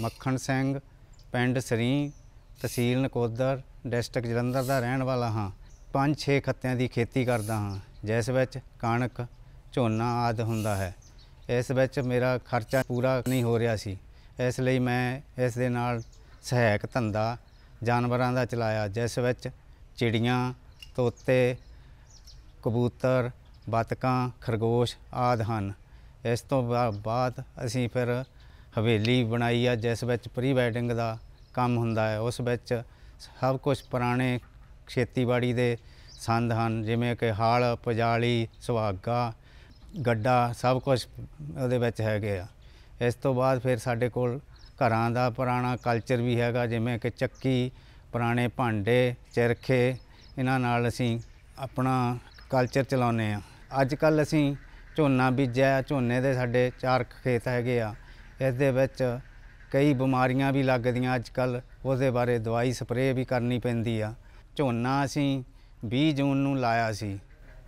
ਮੱਖਣ ਸਿੰਘ ਪਿੰਡ ਸਰੀ ਤਹਿਸੀਲ ਨਕੋਦਰ ਡਿਸਟ੍ਰਿਕਟ ਜਲੰਧਰ ਦਾ ਰਹਿਣ ਵਾਲਾ ਹਾਂ ਪੰਜ ਛੇ ਖੱਤਿਆਂ ਦੀ ਖੇਤੀ ਕਰਦਾ ਹਾਂ ਜਿਸ ਵਿੱਚ ਕਣਕ ਝੋਨਾ ਆਦ ਹੁੰਦਾ ਹੈ ਇਸ ਵਿੱਚ ਮੇਰਾ ਖਰਚਾ ਪੂਰਾ ਨਹੀਂ ਹੋ ਰਿਹਾ ਸੀ ਇਸ ਲਈ ਮੈਂ ਇਸ ਦੇ ਨਾਲ ਸਹਾਇਕ ਧੰਦਾ ਜਾਨਵਰਾਂ ਦਾ ਚਲਾਇਆ ਜਿਸ ਵਿੱਚ ਚਿੜੀਆਂ ਤੋਤੇ ਕਬੂਤਰ ਬਤਕਾਂ ਖਰਗੋਸ਼ ਆਦ ਹਨ ਇਸ ਤੋਂ ਬਾਅਦ ਅਸੀਂ ਫਿਰ ਹਵੇਲੀ ਬਣਾਈ ਆ ਜਿਸ ਵਿੱਚ ਪ੍ਰੀ ਵੈਡਿੰਗ ਦਾ ਕੰਮ ਹੁੰਦਾ ਹੈ ਉਸ ਵਿੱਚ ਸਭ ਕੁਝ ਪੁਰਾਣੇ ਖੇਤੀਬਾੜੀ ਦੇ ਸੰਦ ਹਨ ਜਿਵੇਂ ਕਿ ਹਾਲ ਪਜਾਲੀ ਸੁਹਾਗਾ ਗੱਡਾ ਸਭ ਕੁਝ ਉਹਦੇ ਵਿੱਚ ਹੈਗੇ ਆ ਇਸ ਤੋਂ ਬਾਅਦ ਫਿਰ ਸਾਡੇ ਕੋਲ ਘਰਾਂ ਦਾ ਪੁਰਾਣਾ ਕਲਚਰ ਵੀ ਹੈਗਾ ਜਿਵੇਂ ਕਿ ਚੱਕੀ ਪੁਰਾਣੇ ਭਾਂਡੇ ਚਰਖੇ ਇਹਨਾਂ ਨਾਲ ਅਸੀਂ ਆਪਣਾ ਕਲਚਰ ਚਲਾਉਨੇ ਆ ਅੱਜ ਕੱਲ ਅਸੀਂ ਝੋਨਾ ਬੀਜਿਆ ਝੋਨੇ ਦੇ ਸਾਡੇ ਚਾਰ ਖੇਤ ਹੈਗੇ ਆ ਇਸ ਦੇ ਵਿੱਚ ਕਈ ਬਿਮਾਰੀਆਂ ਵੀ ਲੱਗਦੀਆਂ ਅੱਜ ਕੱਲ ਉਹਦੇ ਬਾਰੇ ਦਵਾਈ ਸਪਰੇਅ ਵੀ ਕਰਨੀ ਪੈਂਦੀ ਆ ਝੋਨਾ ਅਸੀਂ 20 ਜੂਨ ਨੂੰ ਲਾਇਆ ਸੀ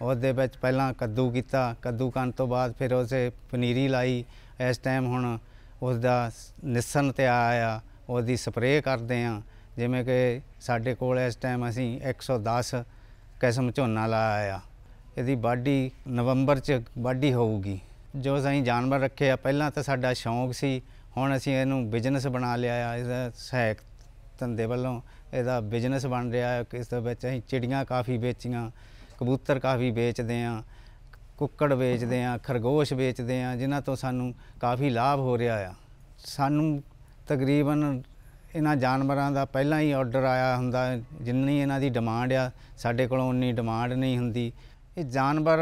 ਉਹਦੇ ਵਿੱਚ ਪਹਿਲਾਂ ਕੱਦੂ ਕੀਤਾ ਕੱਦੂ ਕਰਨ ਤੋਂ ਬਾਅਦ ਫਿਰ ਉਸੇ ਪਨੀਰੀ ਲਾਈ ਇਸ ਟਾਈਮ ਹੁਣ ਉਸ ਦਾ ਨਿਸਨ ਤੇ ਆਇਆ ਉਹਦੀ ਸਪਰੇਅ ਕਰਦੇ ਆ ਜਿਵੇਂ ਕਿ ਸਾਡੇ ਕੋਲ ਇਸ ਟਾਈਮ ਅਸੀਂ 110 ਕਿਸਮ ਝੋਨਾ ਲਾਇਆ ਆ ਇਹਦੀ ਬਾਡੀ ਨਵੰਬਰ 'ਚ ਬਾਡੀ ਹੋਊਗੀ ਜੋ ਅਸੀਂ ਜਾਨਵਰ ਰੱਖੇ ਆ ਪਹਿਲਾਂ ਤਾਂ ਸਾਡਾ ਸ਼ੌਂਕ ਸੀ ਹੁਣ ਅਸੀਂ ਇਹਨੂੰ ਬਿਜ਼ਨਸ ਬਣਾ ਲਿਆ ਆ ਇਹਦਾ ਸਹਾਇਕ ਧੰਦੇ ਵੱਲੋਂ ਇਹਦਾ ਬਿਜ਼ਨਸ ਬਣ ਰਿਹਾ ਹੈ ਇਸ ਦੇ ਵਿੱਚ ਅਸੀਂ ਚਿੜੀਆਂ ਕਾਫੀ ਵੇਚੀਆਂ ਕਬੂਤਰ ਕਾਫੀ ਵੇਚਦੇ ਆ ਕੁੱਕੜ ਵੇਚਦੇ ਆ ਖਰਗੋਸ਼ ਵੇਚਦੇ ਆ ਜਿਨ੍ਹਾਂ ਤੋਂ ਸਾਨੂੰ ਕਾਫੀ ਲਾਭ ਹੋ ਰਿਹਾ ਆ ਸਾਨੂੰ ਤਕਰੀਬਨ ਇਹਨਾਂ ਜਾਨਵਰਾਂ ਦਾ ਪਹਿਲਾਂ ਹੀ ਆਰਡਰ ਆਇਆ ਹੁੰਦਾ ਜਿੰਨੀ ਇਹਨਾਂ ਦੀ ਡਿਮਾਂਡ ਆ ਸਾਡੇ ਕੋਲੋਂ ਉਨੀ ਡਿਮਾਂਡ ਨਹੀਂ ਹੁੰਦੀ ਇਹ ਜਾਨਵਰ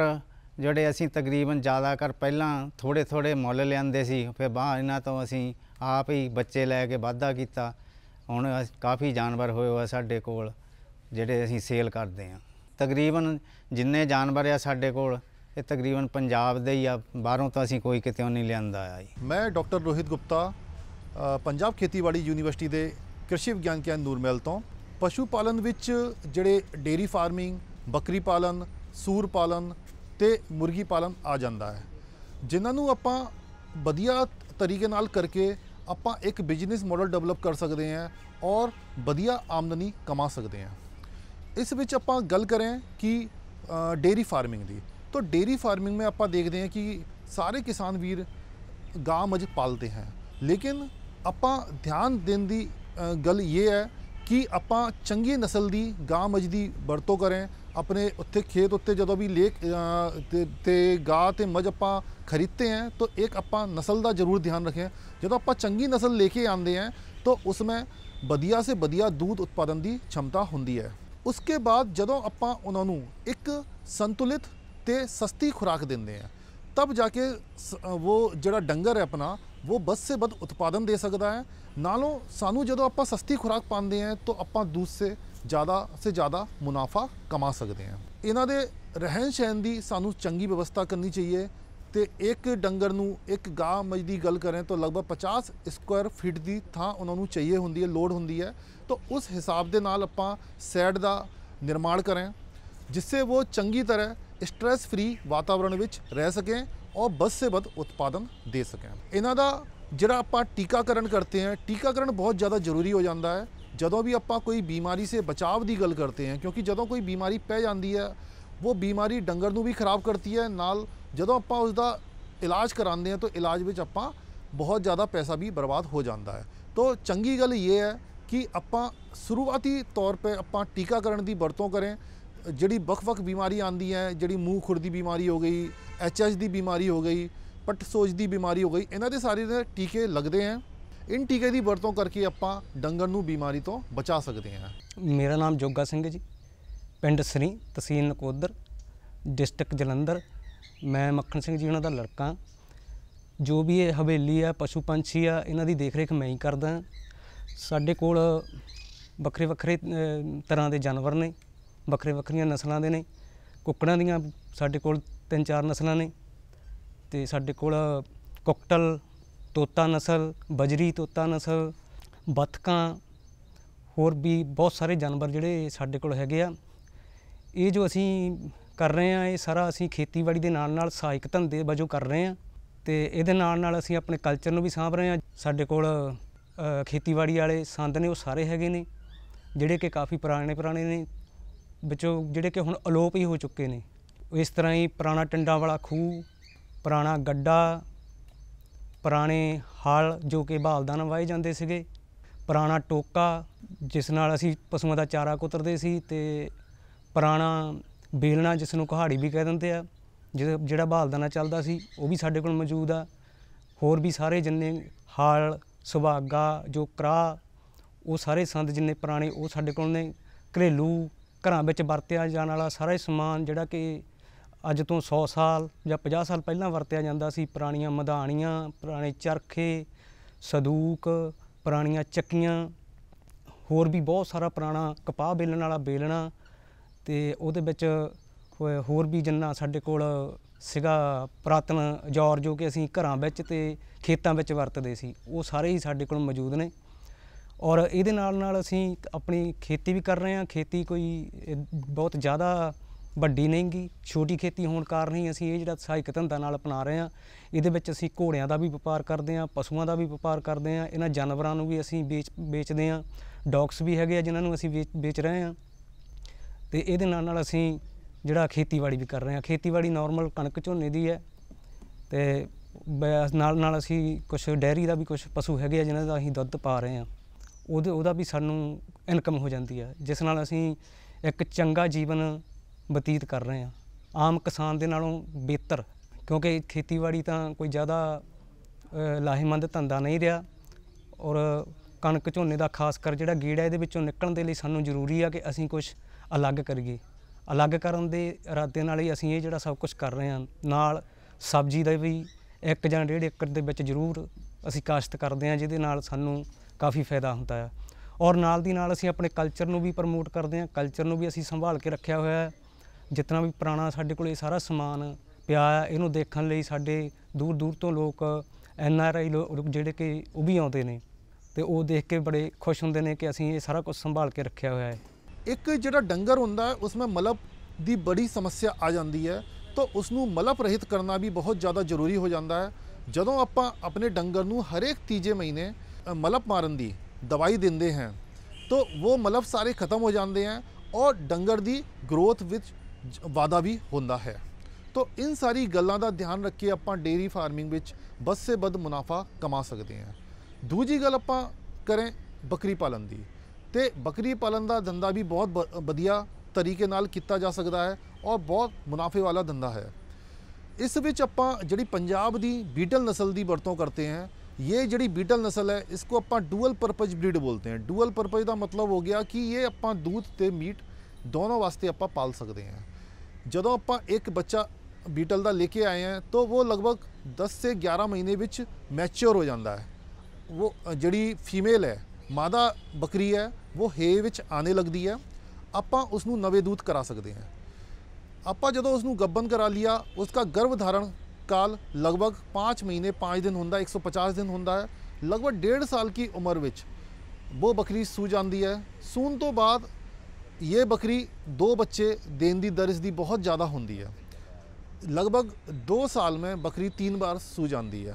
ਜਿਹੜੇ ਅਸੀਂ ਤਕਰੀਬਨ ਜ਼ਿਆਦਾ ਕਰ ਪਹਿਲਾਂ ਥੋੜੇ ਥੋੜੇ ਮੁੱਲ ਲੈਂਦੇ ਸੀ ਫਿਰ ਬਾਅਦ ਇਹਨਾਂ ਤੋਂ ਅਸੀਂ ਆਪ ਹੀ ਬੱਚੇ ਲੈ ਕੇ ਵਾਧਾ ਕੀਤਾ ਹੁਣ ਕਾਫੀ ਜਾਨਵਰ ਹੋਏ ਹੋਏ ਸਾਡੇ ਕੋਲ ਜਿਹੜੇ ਅਸੀਂ ਸੇਲ ਕਰਦੇ ਆ ਤਕਰੀਬਨ ਜਿੰਨੇ ਜਾਨਵਰ ਆ ਸਾਡੇ ਕੋਲ ਇਹ ਤਕਰੀਬਨ ਪੰਜਾਬ ਦੇ ਹੀ ਆ ਬਾਹਰੋਂ ਤਾਂ ਅਸੀਂ ਕੋਈ ਕਿਤੇ ਨਹੀਂ ਲਿਆਂਦਾ ਆ ਮੈਂ ਡਾਕਟਰ ਰੋਹਿਤ ਗੁਪਤਾ ਪੰਜਾਬ ਖੇਤੀਬਾੜੀ ਯੂਨੀਵਰਸਿਟੀ ਦੇ ਕ੍ਰਿਸ਼ੀ ਵਿਗਿਆਨ ਕੇਂਦਰ ਮੈਲ ਤੋਂ ਪਸ਼ੂ ਪਾਲਣ ਵਿੱਚ ਜਿਹੜੇ ਡੇਰੀ ਫਾਰਮਿੰਗ ਬੱਕਰੀ ਪਾਲਣ ਸੂਰ ਪਾਲਣ ਤੇ ਮੁਰਗੀ ਪਾਲਣ ਆ ਜਾਂਦਾ ਹੈ ਜਿਨ੍ਹਾਂ ਨੂੰ ਆਪਾਂ ਵਧੀਆ ਤਰੀਕੇ ਨਾਲ ਕਰਕੇ ਆਪਾਂ ਇੱਕ ਬਿਜ਼ਨਸ ਮਾਡਲ ਡਿਵੈਲਪ ਕਰ ਸਕਦੇ ਹਾਂ ਔਰ ਵਧੀਆ ਆਮਦਨੀ ਕਮਾ ਸਕਦੇ ਹਾਂ ਇਸ ਵਿੱਚ ਆਪਾਂ ਗੱਲ ਕਰਾਂ ਕਿ ਡੇਰੀ ਫਾਰਮਿੰਗ ਦੀ ਤਾਂ ਡੇਰੀ ਫਾਰਮਿੰਗ ਮੇ ਆਪਾਂ ਦੇਖਦੇ ਹਾਂ ਕਿ ਸਾਰੇ ਕਿਸਾਨ ਵੀਰ ਗਾਂ ਮੱਝ ਪਾਲਦੇ ਹਨ ਲੇਕਿਨ ਆਪਾਂ ਧਿਆਨ ਦੇਣ ਦੀ ਗੱਲ ਇਹ ਹੈ ਕਿ ਆਪਾਂ ਚੰਗੀ ਨਸਲ ਦੀ ਗਾਂ ਮਜ ਦੀ ਵਰਤੋਂ ਕਰਾਂ ਆਪਣੇ ਉੱਥੇ ਖੇਤ ਉੱਤੇ ਜਦੋਂ ਵੀ ਲੇਕ ਤੇ ਗਾਂ ਤੇ ਮਜ ਆਪਾਂ ਖਰੀਦते ਆਂ ਤਾਂ ਇੱਕ ਆਪਾਂ ਨਸਲ ਦਾ ਜ਼ਰੂਰ ਧਿਆਨ ਰੱਖੇ ਜਦੋਂ ਆਪਾਂ ਚੰਗੀ ਨਸਲ ਲੈ ਕੇ ਆਂਦੇ ਆਂ ਤਾਂ उसमें ਵਧੀਆ ਸੇ ਵਧੀਆ ਦੁੱਧ ਉਤਪਾਦਨ ਦੀ ਛਮਤਾ ਹੁੰਦੀ ਹੈ ਉਸਕੇ ਬਾਅਦ ਜਦੋਂ ਆਪਾਂ ਉਹਨਾਂ ਨੂੰ ਇੱਕ ਸੰਤੁਲਿਤ ਤੇ ਸਸਤੀ ਖੁਰਾਕ ਦਿੰਦੇ ਆਂ ਤਬ ਜਾ ਕੇ ਉਹ ਜਿਹੜਾ ਡੰਗਰ ਹੈ ਆਪਣਾ ਉਹ ਬਸ ਸੇ ਬਦ ਉਤਪਾਦਨ ਦੇ ਸਕਦਾ ਹੈ ਨਾਲੋਂ ਸਾਨੂੰ ਜਦੋਂ ਆਪਾਂ ਸਸਤੀ ਖੁਰਾਕ ਪਾਉਂਦੇ ਆਂ ਤਾਂ ਆਪਾਂ ਦੁੱਧ ਜ਼ਿਆਦਾ ਸੇ ਜ਼ਿਆਦਾ ਮੁਨਾਫਾ ਕਮਾ ਸਕਦੇ ਹਾਂ ਇਹਨਾਂ ਦੇ ਰਹਿਣ ਸਹਿਣ ਦੀ ਸਾਨੂੰ ਚੰਗੀ ਵਿਵਸਥਾ ਕਰਨੀ ਚਾਹੀਏ ਤੇ ਇੱਕ ਡੰਗਰ ਨੂੰ ਇੱਕ ਗਾਂ ਮਜ ਦੀ ਗੱਲ ਕਰਾਂ ਤਾਂ ਲਗਭਗ 50 ਸਕੁਆਇਰ ਫੀਟ ਦੀ ਥਾਂ ਉਹਨਾਂ ਨੂੰ ਚਾਹੀਏ ਹੁੰਦੀ ਹੈ ਲੋਡ ਹੁੰਦੀ ਹੈ ਤਾਂ ਉਸ ਹਿਸਾਬ ਦੇ ਨਾਲ ਆਪਾਂ ਸੈਡ ਦਾ ਨਿਰਮਾਣ ਕਰਾਂ ਜਿਸੇ ਉਹ ਚੰਗੀ ਤਰ੍ਹਾਂ ਸਟ्रेस ਫ੍ਰੀ ਵਾਤਾਵਰਣ ਵਿੱਚ ਰਹਿ ਸਕੇ ਔਰ ਬਸ ਸੇ ਬਦ ਉਤਪਾਦਨ ਦੇ ਸਕੇ ਇਹਨਾਂ ਦਾ ਜਿਹੜਾ ਆਪਾਂ ਟੀਕਾਕਰਨ ਕਰਦੇ ਹਾਂ ਟੀਕਾਕਰਨ ਬਹੁਤ ਜ਼ਿਆਦਾ ਜ਼ਰੂਰੀ ਹੋ ਜਾਂਦਾ ਹੈ ਜਦੋਂ ਵੀ ਆਪਾਂ ਕੋਈ ਬਿਮਾਰੀ ਸੇ ਬਚਾਵ ਦੀ ਗੱਲ ਕਰਤੇ ਹਾਂ ਕਿਉਂਕਿ ਜਦੋਂ ਕੋਈ ਬਿਮਾਰੀ ਪੈ ਜਾਂਦੀ ਹੈ ਉਹ ਬਿਮਾਰੀ ਡੰਗਰ ਨੂੰ ਵੀ ਖਰਾਬ ਕਰਤੀ ਹੈ ਨਾਲ ਜਦੋਂ ਆਪਾਂ ਉਸ ਦਾ ਇਲਾਜ ਕਰਾਉਂਦੇ ਹਾਂ ਤਾਂ ਇਲਾਜ ਵਿੱਚ ਆਪਾਂ ਬਹੁਤ ਜ਼ਿਆਦਾ ਪੈਸਾ ਵੀ ਬਰਬਾਦ ਹੋ ਜਾਂਦਾ ਹੈ ਤਾਂ ਚੰਗੀ ਗੱਲ ਇਹ ਹੈ ਕਿ ਆਪਾਂ ਸ਼ੁਰੂਆਤੀ ਤੌਰ 'ਤੇ ਆਪਾਂ ਟੀਕਾਕਰਨ ਦੀ ਵਰਤੋਂ ਕਰੇ ਜਿਹੜੀ ਬਖਵਕ ਬਿਮਾਰੀ ਆਂਦੀ ਹੈ ਜਿਹੜੀ ਮੂੰਹ ਖੁਰ ਦੀ ਬਿਮਾਰੀ ਹੋ ਗਈ ਐਚਐਚ ਦੀ ਬਿਮਾਰੀ ਹੋ ਗਈ ਪਟ ਸੋਜ ਦੀ ਬਿਮਾਰੀ ਹੋ ਗਈ ਇਹਨਾਂ ਦੇ ਸਾਰੇ ਟੀਕੇ ਲੱਗਦੇ ਹਨ ਇਨ ਟੀਕੇ ਦੀ ਵਰਤੋਂ ਕਰਕੇ ਆਪਾਂ ਡੰਗਰ ਨੂੰ ਬਿਮਾਰੀ ਤੋਂ ਬਚਾ ਸਕਦੇ ਹਾਂ ਮੇਰਾ ਨਾਮ ਜੋਗਾ ਸਿੰਘ ਜੀ ਪਿੰਡ ਸਰੀ ਤਹਿਸੀਲ ਨਕੋਦਰ ਡਿਸਟ੍ਰਿਕਟ ਜਲੰਧਰ ਮੈਂ ਮੱਖਣ ਸਿੰਘ ਜੀ ਉਹਨਾਂ ਦਾ ਲੜਕਾ ਜੋ ਵੀ ਇਹ ਹਵੇਲੀ ਆ ਪਸ਼ੂ ਪੰਛੀ ਆ ਇਹਨਾਂ ਦੀ ਦੇਖਰੇਖ ਮੈਂ ਹੀ ਕਰਦਾ ਸਾਡੇ ਕੋਲ ਵੱਖਰੇ ਵੱਖਰੇ ਤਰ੍ਹਾਂ ਦੇ ਜਾਨਵਰ ਨੇ ਵੱਖਰੇ ਵੱਖਰੀਆਂ ਨਸਲਾਂ ਦੇ ਨੇ ਕੁੱਕੜਾਂ ਦੀਆਂ ਸਾਡੇ ਕੋਲ ਤਿੰਨ ਚਾਰ ਨਸਲਾਂ ਨੇ ਤੇ ਸਾਡੇ ਕੋਲ ਕੋਕਟਲ ਤੋਤਾ ਨਸਲ ਬਜਰੀ ਤੋਤਾ ਨਸਲ ਬਤਕਾਂ ਹੋਰ ਵੀ ਬਹੁਤ ਸਾਰੇ ਜਾਨਵਰ ਜਿਹੜੇ ਸਾਡੇ ਕੋਲ ਹੈਗੇ ਆ ਇਹ ਜੋ ਅਸੀਂ ਕਰ ਰਹੇ ਆ ਇਹ ਸਾਰਾ ਅਸੀਂ ਖੇਤੀਬਾੜੀ ਦੇ ਨਾਲ ਨਾਲ ਸਹਾਇਕ ਧੰਦੇ ਵਜੋਂ ਕਰ ਰਹੇ ਆ ਤੇ ਇਹਦੇ ਨਾਲ ਨਾਲ ਅਸੀਂ ਆਪਣੇ ਕਲਚਰ ਨੂੰ ਵੀ ਸਾਂਭ ਰਹੇ ਆ ਸਾਡੇ ਕੋਲ ਖੇਤੀਬਾੜੀ ਵਾਲੇ ਸੰਦ ਨੇ ਉਹ ਸਾਰੇ ਹੈਗੇ ਨੇ ਜਿਹੜੇ ਕਿ ਕਾਫੀ ਪੁਰਾਣੇ ਪੁਰਾਣੇ ਨੇ ਵਿੱਚੋਂ ਜਿਹੜੇ ਕਿ ਹੁਣ ਅਲੋਪ ਹੀ ਹੋ ਚੁੱਕੇ ਨੇ ਇਸ ਤਰ੍ਹਾਂ ਹੀ ਪੁਰਾਣਾ ਟੰਡਾ ਵਾਲਾ ਖੂਹ ਪੁਰਾਣਾ ਗੱਡਾ ਪੁਰਾਣੇ ਹਲ ਜੋ ਕਿ ਭਾਲਦਾ ਨਾਲ ਵਾਏ ਜਾਂਦੇ ਸੀਗੇ ਪੁਰਾਣਾ ਟੋਕਾ ਜਿਸ ਨਾਲ ਅਸੀਂ ਪਸ਼ੂਆਂ ਦਾ ਚਾਰਾ ਕੁਤਰਦੇ ਸੀ ਤੇ ਪੁਰਾਣਾ ਬੇਲਣਾ ਜਿਸ ਨੂੰ ਕਹਾੜੀ ਵੀ ਕਹਿ ਦਿੰਦੇ ਆ ਜਿਹੜਾ ਭਾਲਦਾ ਨਾਲ ਚੱਲਦਾ ਸੀ ਉਹ ਵੀ ਸਾਡੇ ਕੋਲ ਮੌਜੂਦ ਆ ਹੋਰ ਵੀ ਸਾਰੇ ਜਿੰਨੇ ਹਾਲ ਸੁਭਾਗਾ ਜੋ ਕਰਾ ਉਹ ਸਾਰੇ ਸੰਦ ਜਿੰਨੇ ਪੁਰਾਣੇ ਉਹ ਸਾਡੇ ਕੋਲ ਨੇ ਘਰੇਲੂ ਘਰਾਂ ਵਿੱਚ ਵਰਤਿਆ ਜਾਣ ਵਾਲਾ ਸਾਰਾ ਸਮਾਨ ਜਿਹੜਾ ਕਿ ਅੱਜ ਤੋਂ 100 ਸਾਲ ਜਾਂ 50 ਸਾਲ ਪਹਿਲਾਂ ਵਰਤਿਆ ਜਾਂਦਾ ਸੀ ਪੁਰਾਣੀਆਂ ਮਧਾਣੀਆਂ ਪੁਰਾਣੇ ਚਰਖੇ ਸਦੂਕ ਪੁਰਾਣੀਆਂ ਚੱਕੀਆਂ ਹੋਰ ਵੀ ਬਹੁਤ ਸਾਰਾ ਪੁਰਾਣਾ ਕਪਾਹ ਬੇਲਣ ਵਾਲਾ ਬੇਲਣਾ ਤੇ ਉਹਦੇ ਵਿੱਚ ਹੋਰ ਵੀ ਜਿੰਨਾ ਸਾਡੇ ਕੋਲ ਸਿਗਾ ਪ੍ਰਾਤਨ ਜੌਰ ਜੋ ਕਿ ਅਸੀਂ ਘਰਾਂ ਵਿੱਚ ਤੇ ਖੇਤਾਂ ਵਿੱਚ ਵਰਤਦੇ ਸੀ ਉਹ ਸਾਰੇ ਹੀ ਸਾਡੇ ਕੋਲ ਮੌਜੂਦ ਨੇ ਔਰ ਇਹਦੇ ਨਾਲ ਨਾਲ ਅਸੀਂ ਆਪਣੀ ਖੇਤੀ ਵੀ ਕਰ ਰਹੇ ਹਾਂ ਖੇਤੀ ਕੋਈ ਬਹੁਤ ਜ਼ਿਆਦਾ ਵੱਡੀ ਗਈ ਛੋਟੀ ਖੇਤੀ ਹੋਣ ਕਾਰਨ ਹੀ ਅਸੀਂ ਇਹ ਜਿਹੜਾ ਸਹਾਇਕ ਧੰਦਾ ਨਾਲ ਅਪਣਾ ਰਹੇ ਹਾਂ ਇਹਦੇ ਵਿੱਚ ਅਸੀਂ ਘੋੜਿਆਂ ਦਾ ਵੀ ਵਪਾਰ ਕਰਦੇ ਹਾਂ ਪਸ਼ੂਆਂ ਦਾ ਵੀ ਵਪਾਰ ਕਰਦੇ ਹਾਂ ਇਹਨਾਂ ਜਾਨਵਰਾਂ ਨੂੰ ਵੀ ਅਸੀਂ ਵੇਚ ਵੇਚਦੇ ਹਾਂ ਡੌਗਸ ਵੀ ਹੈਗੇ ਆ ਜਿਨ੍ਹਾਂ ਨੂੰ ਅਸੀਂ ਵੇਚ ਰਹੇ ਹਾਂ ਤੇ ਇਹਦੇ ਨਾਲ ਨਾਲ ਅਸੀਂ ਜਿਹੜਾ ਖੇਤੀਬਾੜੀ ਵੀ ਕਰ ਰਹੇ ਹਾਂ ਖੇਤੀਬਾੜੀ ਨਾਰਮਲ ਕਣਕ ਝੋਨੇ ਦੀ ਹੈ ਤੇ ਨਾਲ ਨਾਲ ਅਸੀਂ ਕੁਝ ਡੈਰੀ ਦਾ ਵੀ ਕੁਝ ਪਸ਼ੂ ਹੈਗੇ ਆ ਜਿਨ੍ਹਾਂ ਦਾ ਅਸੀਂ ਦੁੱਧ ਪਾ ਰਹੇ ਹਾਂ ਉਹਦੇ ਉਹਦਾ ਵੀ ਸਾਨੂੰ ਇਨਕਮ ਹੋ ਜਾਂਦੀ ਆ ਜਿਸ ਨਾਲ ਅਸੀਂ ਇੱਕ ਚੰਗਾ ਜੀਵਨ ਬਤੀਤ ਕਰ ਰਹੇ ਆ ਆਮ ਕਿਸਾਨ ਦੇ ਨਾਲੋਂ ਬਿਹਤਰ ਕਿਉਂਕਿ ਖੇਤੀਬਾੜੀ ਤਾਂ ਕੋਈ ਜ਼ਿਆਦਾ ਲਾਹੇਮੰਦ ਧੰਦਾ ਨਹੀਂ ਰਿਹਾ ਔਰ ਕਣਕ ਝੋਨੇ ਦਾ ਖਾਸ ਕਰ ਜਿਹੜਾ ਗੀੜਾ ਇਹਦੇ ਵਿੱਚੋਂ ਨਿਕਲਣ ਦੇ ਲਈ ਸਾਨੂੰ ਜ਼ਰੂਰੀ ਆ ਕਿ ਅਸੀਂ ਕੁਝ ਅਲੱਗ ਕਰੀਏ ਅਲੱਗ ਕਰਨ ਦੇ ਇਰਾਦੇ ਨਾਲ ਹੀ ਅਸੀਂ ਇਹ ਜਿਹੜਾ ਸਭ ਕੁਝ ਕਰ ਰਹੇ ਹਾਂ ਨਾਲ ਸਬਜ਼ੀ ਦਾ ਵੀ ਇੱਕ ਜਾਂ ਡੇਢ ਏਕੜ ਦੇ ਵਿੱਚ ਜ਼ਰੂਰ ਅਸੀਂ ਕਾਸ਼ਤ ਕਰਦੇ ਹਾਂ ਜਿਹਦੇ ਨਾਲ ਸਾਨੂੰ ਕਾਫੀ ਫਾਇਦਾ ਹੁੰਦਾ ਹੈ ਔਰ ਨਾਲ ਦੀ ਨਾਲ ਅਸੀਂ ਆਪਣੇ ਕਲਚਰ ਨੂੰ ਵੀ ਪ੍ਰਮੋਟ ਕਰਦੇ ਹਾਂ ਕਲਚਰ ਨੂੰ ਵੀ ਅਸੀਂ ਸੰਭਾਲ ਕੇ ਰੱਖਿਆ ਹੋਇਆ ਹੈ ਜਿਤਨਾ ਵੀ ਪੁਰਾਣਾ ਸਾਡੇ ਕੋਲੇ ਸਾਰਾ ਸਮਾਨ ਪਿਆ ਇਹਨੂੰ ਦੇਖਣ ਲਈ ਸਾਡੇ ਦੂਰ ਦੂਰ ਤੋਂ ਲੋਕ ਐਨ ਆਰ ਆਈ ਲੋਕ ਜਿਹੜੇ ਕਿ ਉਹ ਵੀ ਆਉਂਦੇ ਨੇ ਤੇ ਉਹ ਦੇਖ ਕੇ ਬੜੇ ਖੁਸ਼ ਹੁੰਦੇ ਨੇ ਕਿ ਅਸੀਂ ਇਹ ਸਾਰਾ ਕੁਝ ਸੰਭਾਲ ਕੇ ਰੱਖਿਆ ਹੋਇਆ ਹੈ ਇੱਕ ਜਿਹੜਾ ਡੰਗਰ ਹੁੰਦਾ ਉਸ ਵਿੱਚ ਮਲਬ ਦੀ ਬੜੀ ਸਮੱਸਿਆ ਆ ਜਾਂਦੀ ਹੈ ਤਾਂ ਉਸ ਨੂੰ ਮਲਬ ਰਹਿਤ ਕਰਨਾ ਵੀ ਬਹੁਤ ਜ਼ਿਆਦਾ ਜ਼ਰੂਰੀ ਹੋ ਜਾਂਦਾ ਹੈ ਜਦੋਂ ਆਪਾਂ ਆਪਣੇ ਡੰਗਰ ਨੂੰ ਹਰੇਕ ਤੀਜੇ ਮਹੀਨੇ ਮਲਬ ਮਾਰਨ ਦੀ ਦਵਾਈ ਦਿੰਦੇ ਹਾਂ ਤਾਂ ਉਹ ਮਲਬ ਸਾਰੇ ਖਤਮ ਹੋ ਜਾਂਦੇ ਹਨ ਔਰ ਡੰਗਰ ਦੀ ਗਰੋਥ ਵਿੱਚ ਵਾਦਾ ਵੀ ਹੁੰਦਾ ਹੈ ਤੋਂ ਇਨ ਸਾਰੀ ਗੱਲਾਂ ਦਾ ਧਿਆਨ ਰੱਖ ਕੇ ਆਪਾਂ ਡੇਰੀ ਫਾਰਮਿੰਗ ਵਿੱਚ ਬਸ ਸੇ ਬਦ ਮੁਨਾਫਾ ਕਮਾ ਸਕਦੇ ਹਾਂ ਦੂਜੀ ਗੱਲ ਆਪਾਂ ਕਰੇ ਬੱਕਰੀ ਪਾਲਣ ਦੀ ਤੇ ਬੱਕਰੀ ਪਾਲਣ ਦਾ ਧੰਦਾ ਵੀ ਬਹੁਤ ਵਧੀਆ ਤਰੀਕੇ ਨਾਲ ਕੀਤਾ ਜਾ ਸਕਦਾ ਹੈ ਔਰ ਬਹੁਤ ਮੁਨਾਫੇ ਵਾਲਾ ਧੰਦਾ ਹੈ ਇਸ ਵਿੱਚ ਆਪਾਂ ਜਿਹੜੀ ਪੰਜਾਬ ਦੀ ਬੀਟਲ ਨਸਲ ਦੀ ਵਰਤੋਂ ਕਰਦੇ ਹਾਂ ਇਹ ਜਿਹੜੀ ਬੀਟਲ نسل ਹੈ ਇਸ ਕੋ ਆਪਾਂ ਡੂਅਲ ਪਰਪਸ ਬ੍ਰੀਡ ਬੋਲਦੇ ਹਾਂ ਡੂਅਲ ਪਰਪਸ ਦਾ ਮਤਲਬ ਹੋ ਗਿਆ ਕਿ ਇਹ ਆਪਾਂ ਦੁੱਧ ਤੇ ਮੀਟ ਦੋਨੋਂ ਵਾਸਤੇ ਆਪਾਂ ਪਾਲ ਸਕਦੇ ਹਾਂ ਜਦੋਂ ਆਪਾਂ ਇੱਕ ਬੱਚਾ ਬੀਟਲ ਦਾ ਲੈ ਕੇ ਆਏ ਆ ਤਾਂ ਉਹ ਲਗਭਗ 10 ਸੇ 11 ਮਹੀਨੇ ਵਿੱਚ ਮੈਚੁਰ ਹੋ ਜਾਂਦਾ ਹੈ ਉਹ ਜਿਹੜੀ ਫੀਮੇਲ ਹੈ ਮਾਦਾ ਬੱਕਰੀ ਹੈ ਉਹ ਹੇ ਵਿੱਚ ਆਨੇ ਲੱਗਦੀ ਹੈ ਆਪਾਂ ਉਸ ਨੂੰ ਨਵੇਂ ਦੂਤ ਕਰਾ ਸਕਦੇ ਹਾਂ ਆਪਾਂ ਜਦੋਂ ਉਸ ਨੂੰ ਗੱਬਨ ਕਰਾ ਲਿਆ ਉਸ ਦਾ ਗਰਭ ਧਾਰਨ ਕਾਲ ਲਗਭਗ 5 ਮਹੀਨੇ 5 ਦਿਨ ਹੁੰਦਾ 150 ਦਿਨ ਹੁੰਦਾ ਹੈ ਲਗਭਗ 1.5 ਸਾਲ ਦੀ ਉਮਰ ਵਿੱਚ ਉਹ ਬੱਕਰੀ ਸੂ ਜਾਂਦੀ ਹੈ ਸੂਣ ਤੋਂ ਬਾਅਦ ਇਹ ਬੱਕਰੀ ਦੋ ਬੱਚੇ ਦੇਣ ਦੀ ਦਰਜ ਦੀ ਬਹੁਤ ਜ਼ਿਆਦਾ ਹੁੰਦੀ ਹੈ ਲਗਭਗ 2 ਸਾਲ ਮੈਂ ਬੱਕਰੀ 3 ਵਾਰ ਸੂ ਜਾਂਦੀ ਹੈ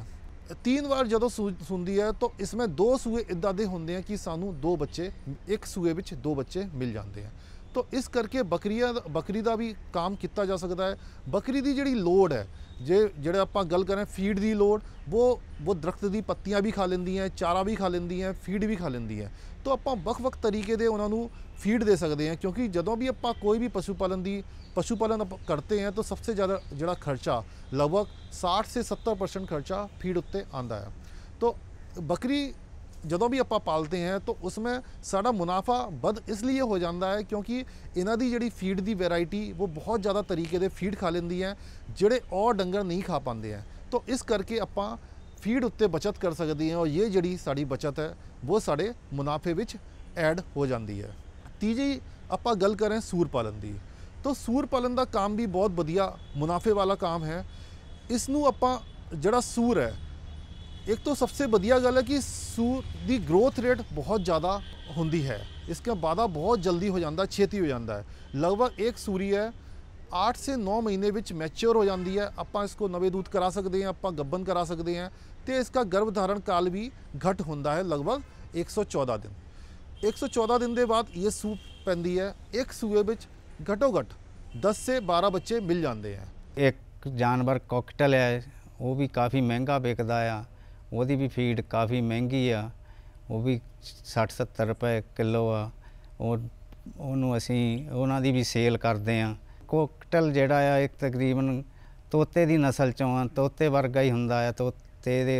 3 ਵਾਰ ਜਦੋਂ ਸੂ ਸੁੰਦੀ ਹੈ ਤਾਂ ਇਸ ਵਿੱਚ ਦੋ ਸੂਏ ਇਦਾਂ ਦੇ ਹੁੰਦੇ ਆ ਕਿ ਸਾਨੂੰ ਦੋ ਬੱਚੇ ਇੱਕ ਸੂਏ ਵਿੱਚ ਦੋ ਬੱਚੇ ਮਿਲ ਜਾਂਦੇ ਆ ਤਾਂ ਇਸ ਕਰਕੇ ਬੱਕਰੀਆਂ ਬੱਕਰੀ ਦਾ ਵੀ ਕੰਮ ਕੀਤਾ ਜਾ ਸਕਦਾ ਹੈ ਬੱਕਰੀ ਦੀ ਜਿਹੜੀ ਲੋਡ ਹੈ ਜੇ ਜਿਹੜਾ ਆਪਾਂ ਗੱਲ ਕਰਾਂ ਫੀਡ ਦੀ ਲੋਡ ਉਹ ਉਹ ਦਰਖਤ ਦੀ ਪੱਤੀਆਂ ਵੀ ਖਾ ਲੈਂਦੀਆਂ ਚਾਰਾ ਵੀ ਖਾ ਲੈਂਦੀਆਂ ਫੀਡ ਵੀ ਖਾ ਲੈਂਦੀਆਂ ਤਾਂ ਆਪਾਂ ਵੱਖ-ਵੱਖ ਤਰੀਕੇ ਦੇ ਉਹਨਾਂ ਨੂੰ ਫੀਡ ਦੇ ਸਕਦੇ ਆ ਕਿਉਂਕਿ ਜਦੋਂ ਵੀ ਆਪਾਂ ਕੋਈ ਵੀ ਪਸ਼ੂ ਪਾਲਣ ਦੀ ਪਸ਼ੂ ਪਾਲਣ ਕਰਦੇ ਆ ਤਾਂ ਸਭ ਤੋਂ ਜ਼ਿਆਦਾ ਜਿਹੜਾ ਖਰਚਾ ਲਗਭਗ 60 ਸੇ 70% ਖਰਚਾ ਫੀਡ ਉੱਤੇ ਆਂਦਾ ਹੈ ਤਾਂ ਬੱਕਰੀ ਜਦੋਂ ਵੀ ਆਪਾਂ ਪਾਲਦੇ ਹਾਂ ਤਾਂ ਉਸਮੇ ਸਾਡਾ ਮੁਨਾਫਾ ਵੱਧ ਇਸ ਲਈ ਹੋ ਜਾਂਦਾ ਹੈ ਕਿਉਂਕਿ ਇਹਨਾਂ ਦੀ ਜਿਹੜੀ ਫੀਡ ਦੀ ਵੈਰਾਈਟੀ ਉਹ ਬਹੁਤ ਜ਼ਿਆਦਾ ਤਰੀਕੇ ਦੇ ਫੀਡ ਖਾ ਲੈਂਦੀ ਹੈ ਜਿਹੜੇ ਔਰ ਡੰਗਰ ਨਹੀਂ ਖਾ ਪਾਉਂਦੇ ਹੈ ਤਾਂ ਇਸ ਕਰਕੇ ਆਪਾਂ ਫੀਡ ਉੱਤੇ ਬਚਤ ਕਰ ਸਕਦੇ ਹਾਂ ਔਰ ਇਹ ਜਿਹੜੀ ਸਾਡੀ ਬਚਤ ਹੈ ਉਹ ਸਾਡੇ ਮੁਨਾਫੇ ਵਿੱਚ ਐਡ ਹੋ ਜਾਂਦੀ ਹੈ ਤੀਜੀ ਆਪਾਂ ਗੱਲ ਕਰ ਰਹੇ ਹਾਂ ਸੂਰ ਪਾਲਣ ਦੀ ਤਾਂ ਸੂਰ ਪਾਲਣ ਦਾ ਕੰਮ ਵੀ ਬਹੁਤ ਵਧੀਆ ਮੁਨਾਫੇ ਵਾਲਾ ਕੰਮ ਹੈ ਇਸ ਨੂੰ ਆਪਾਂ ਜਿਹੜਾ ਸੂਰ ਹੈ ਇੱਕ ਤੋਂ ਸਭ ਤੋਂ ਵਧੀਆ ਗੱਲ ਹੈ ਕਿ ਸੂਰ ਦੀ ਗਰੋਥ ਰੇਟ ਬਹੁਤ ਜ਼ਿਆਦਾ ਹੁੰਦੀ ਹੈ ਇਸ ਦਾ ਬਾਦਾ ਬਹੁਤ ਜਲਦੀ ਹੋ ਜਾਂਦਾ ਛੇਤੀ ਹੋ ਜਾਂਦਾ ਹੈ ਲਗਭਗ ਇੱਕ ਸੂਰੀ ਹੈ 8 ਸੇ 9 ਮਹੀਨੇ ਵਿੱਚ ਮੈਚੁਰ ਹੋ ਜਾਂਦੀ ਹੈ ਆਪਾਂ ਇਸ ਕੋ ਨਵੇਂ ਦੂਤ ਕਰਾ ਸਕਦੇ ਹਾਂ ਆਪਾਂ ਗੱਬਨ ਕਰਾ ਸਕਦੇ ਹਾਂ ਤੇ ਇਸ ਦਾ ਗਰਭ ਧਾਰਨ ਕਾਲ ਵੀ ਘਟ ਹੁੰਦਾ ਹੈ ਲਗਭਗ 114 ਦਿਨ 114 ਦਿਨ ਦੇ ਬਾਅਦ ਇਹ ਸੂਪ ਪੈਂਦੀ ਹੈ ਇੱਕ ਸੂਏ ਵਿੱਚ ਘਟੋ ਘਟ 10 ਸੇ 12 ਬੱਚੇ ਮਿਲ ਜਾਂਦੇ ਆ ਇੱਕ ਜਾਨਵਰ ਕੋਕਟਲ ਹੈ ਉਹ ਵੀ ਕਾਫੀ ਮਹਿੰਗਾ ਵਿਕਦਾ ਆ ਉਹਦੀ ਵੀ ਫੀਡ ਕਾਫੀ ਮਹਿੰਗੀ ਆ ਉਹ ਵੀ 60 70 ਰੁਪਏ ਕਿਲੋ ਆ ਉਹ ਉਹਨੂੰ ਅਸੀਂ ਉਹਨਾਂ ਦੀ ਵੀ ਸੇਲ ਕਰਦੇ ਆ ਕੋਕਟਲ ਜਿਹੜਾ ਆ ਇੱਕ ਤਕਰੀਬਨ ਤੋਤੇ ਦੀ ਨਸਲ ਚੋਂ ਆ ਤੋਤੇ ਵਰਗਾ ਹੀ ਹੁੰਦਾ ਆ ਤੋਤੇ ਦੇ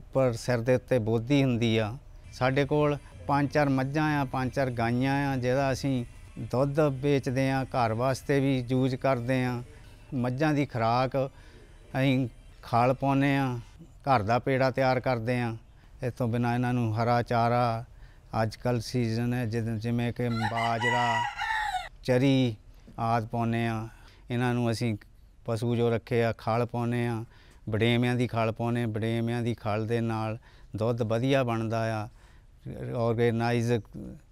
ਉੱਪਰ ਸਿਰ ਦੇ ਉੱਤੇ ਬੋਧੀ ਹੁੰਦੀ ਆ ਸਾਡੇ ਕੋਲ ਪੰਜ ਚਾਰ ਮੱਝਾਂ ਆ ਪੰਜ ਚਾਰ ਗਾਈਆਂ ਆ ਜਿਹਦਾ ਅਸੀਂ ਦੁੱਧ ਵੇਚਦੇ ਆ ਘਰ ਵਾਸਤੇ ਵੀ ਯੂਜ਼ ਕਰਦੇ ਆ ਮੱਝਾਂ ਦੀ ਖੁਰਾਕ ਅਸੀਂ ਖਾਲ ਪਾਉਨੇ ਆ ਘਰ ਦਾ ਪੇੜਾ ਤਿਆਰ ਕਰਦੇ ਆ ਇਸ ਤੋਂ ਬਿਨਾ ਇਹਨਾਂ ਨੂੰ ਹਰਾ ਚਾਰਾ ਅੱਜ ਕੱਲ ਸੀਜ਼ਨ ਹੈ ਜਿਹਦੇ ਜਿਵੇਂ ਕਿ ਬਾਜਰਾ ਚਰੀ ਆਦ ਪਾਉਨੇ ਆ ਇਹਨਾਂ ਨੂੰ ਅਸੀਂ ਪਸ਼ੂ ਜੋ ਰੱਖੇ ਆ ਖਾਲ ਪਾਉਨੇ ਆ ਬੜੇਮਿਆਂ ਦੀ ਖਾਲ ਪਾਉਨੇ ਬੜੇਮਿਆਂ ਦੀ ਖਾਲ ਦੇ ਨਾਲ ਦੁੱਧ ਵਧੀਆ ਬਣਦਾ ਆ ਆਰਗੇਨਾਈਜ਼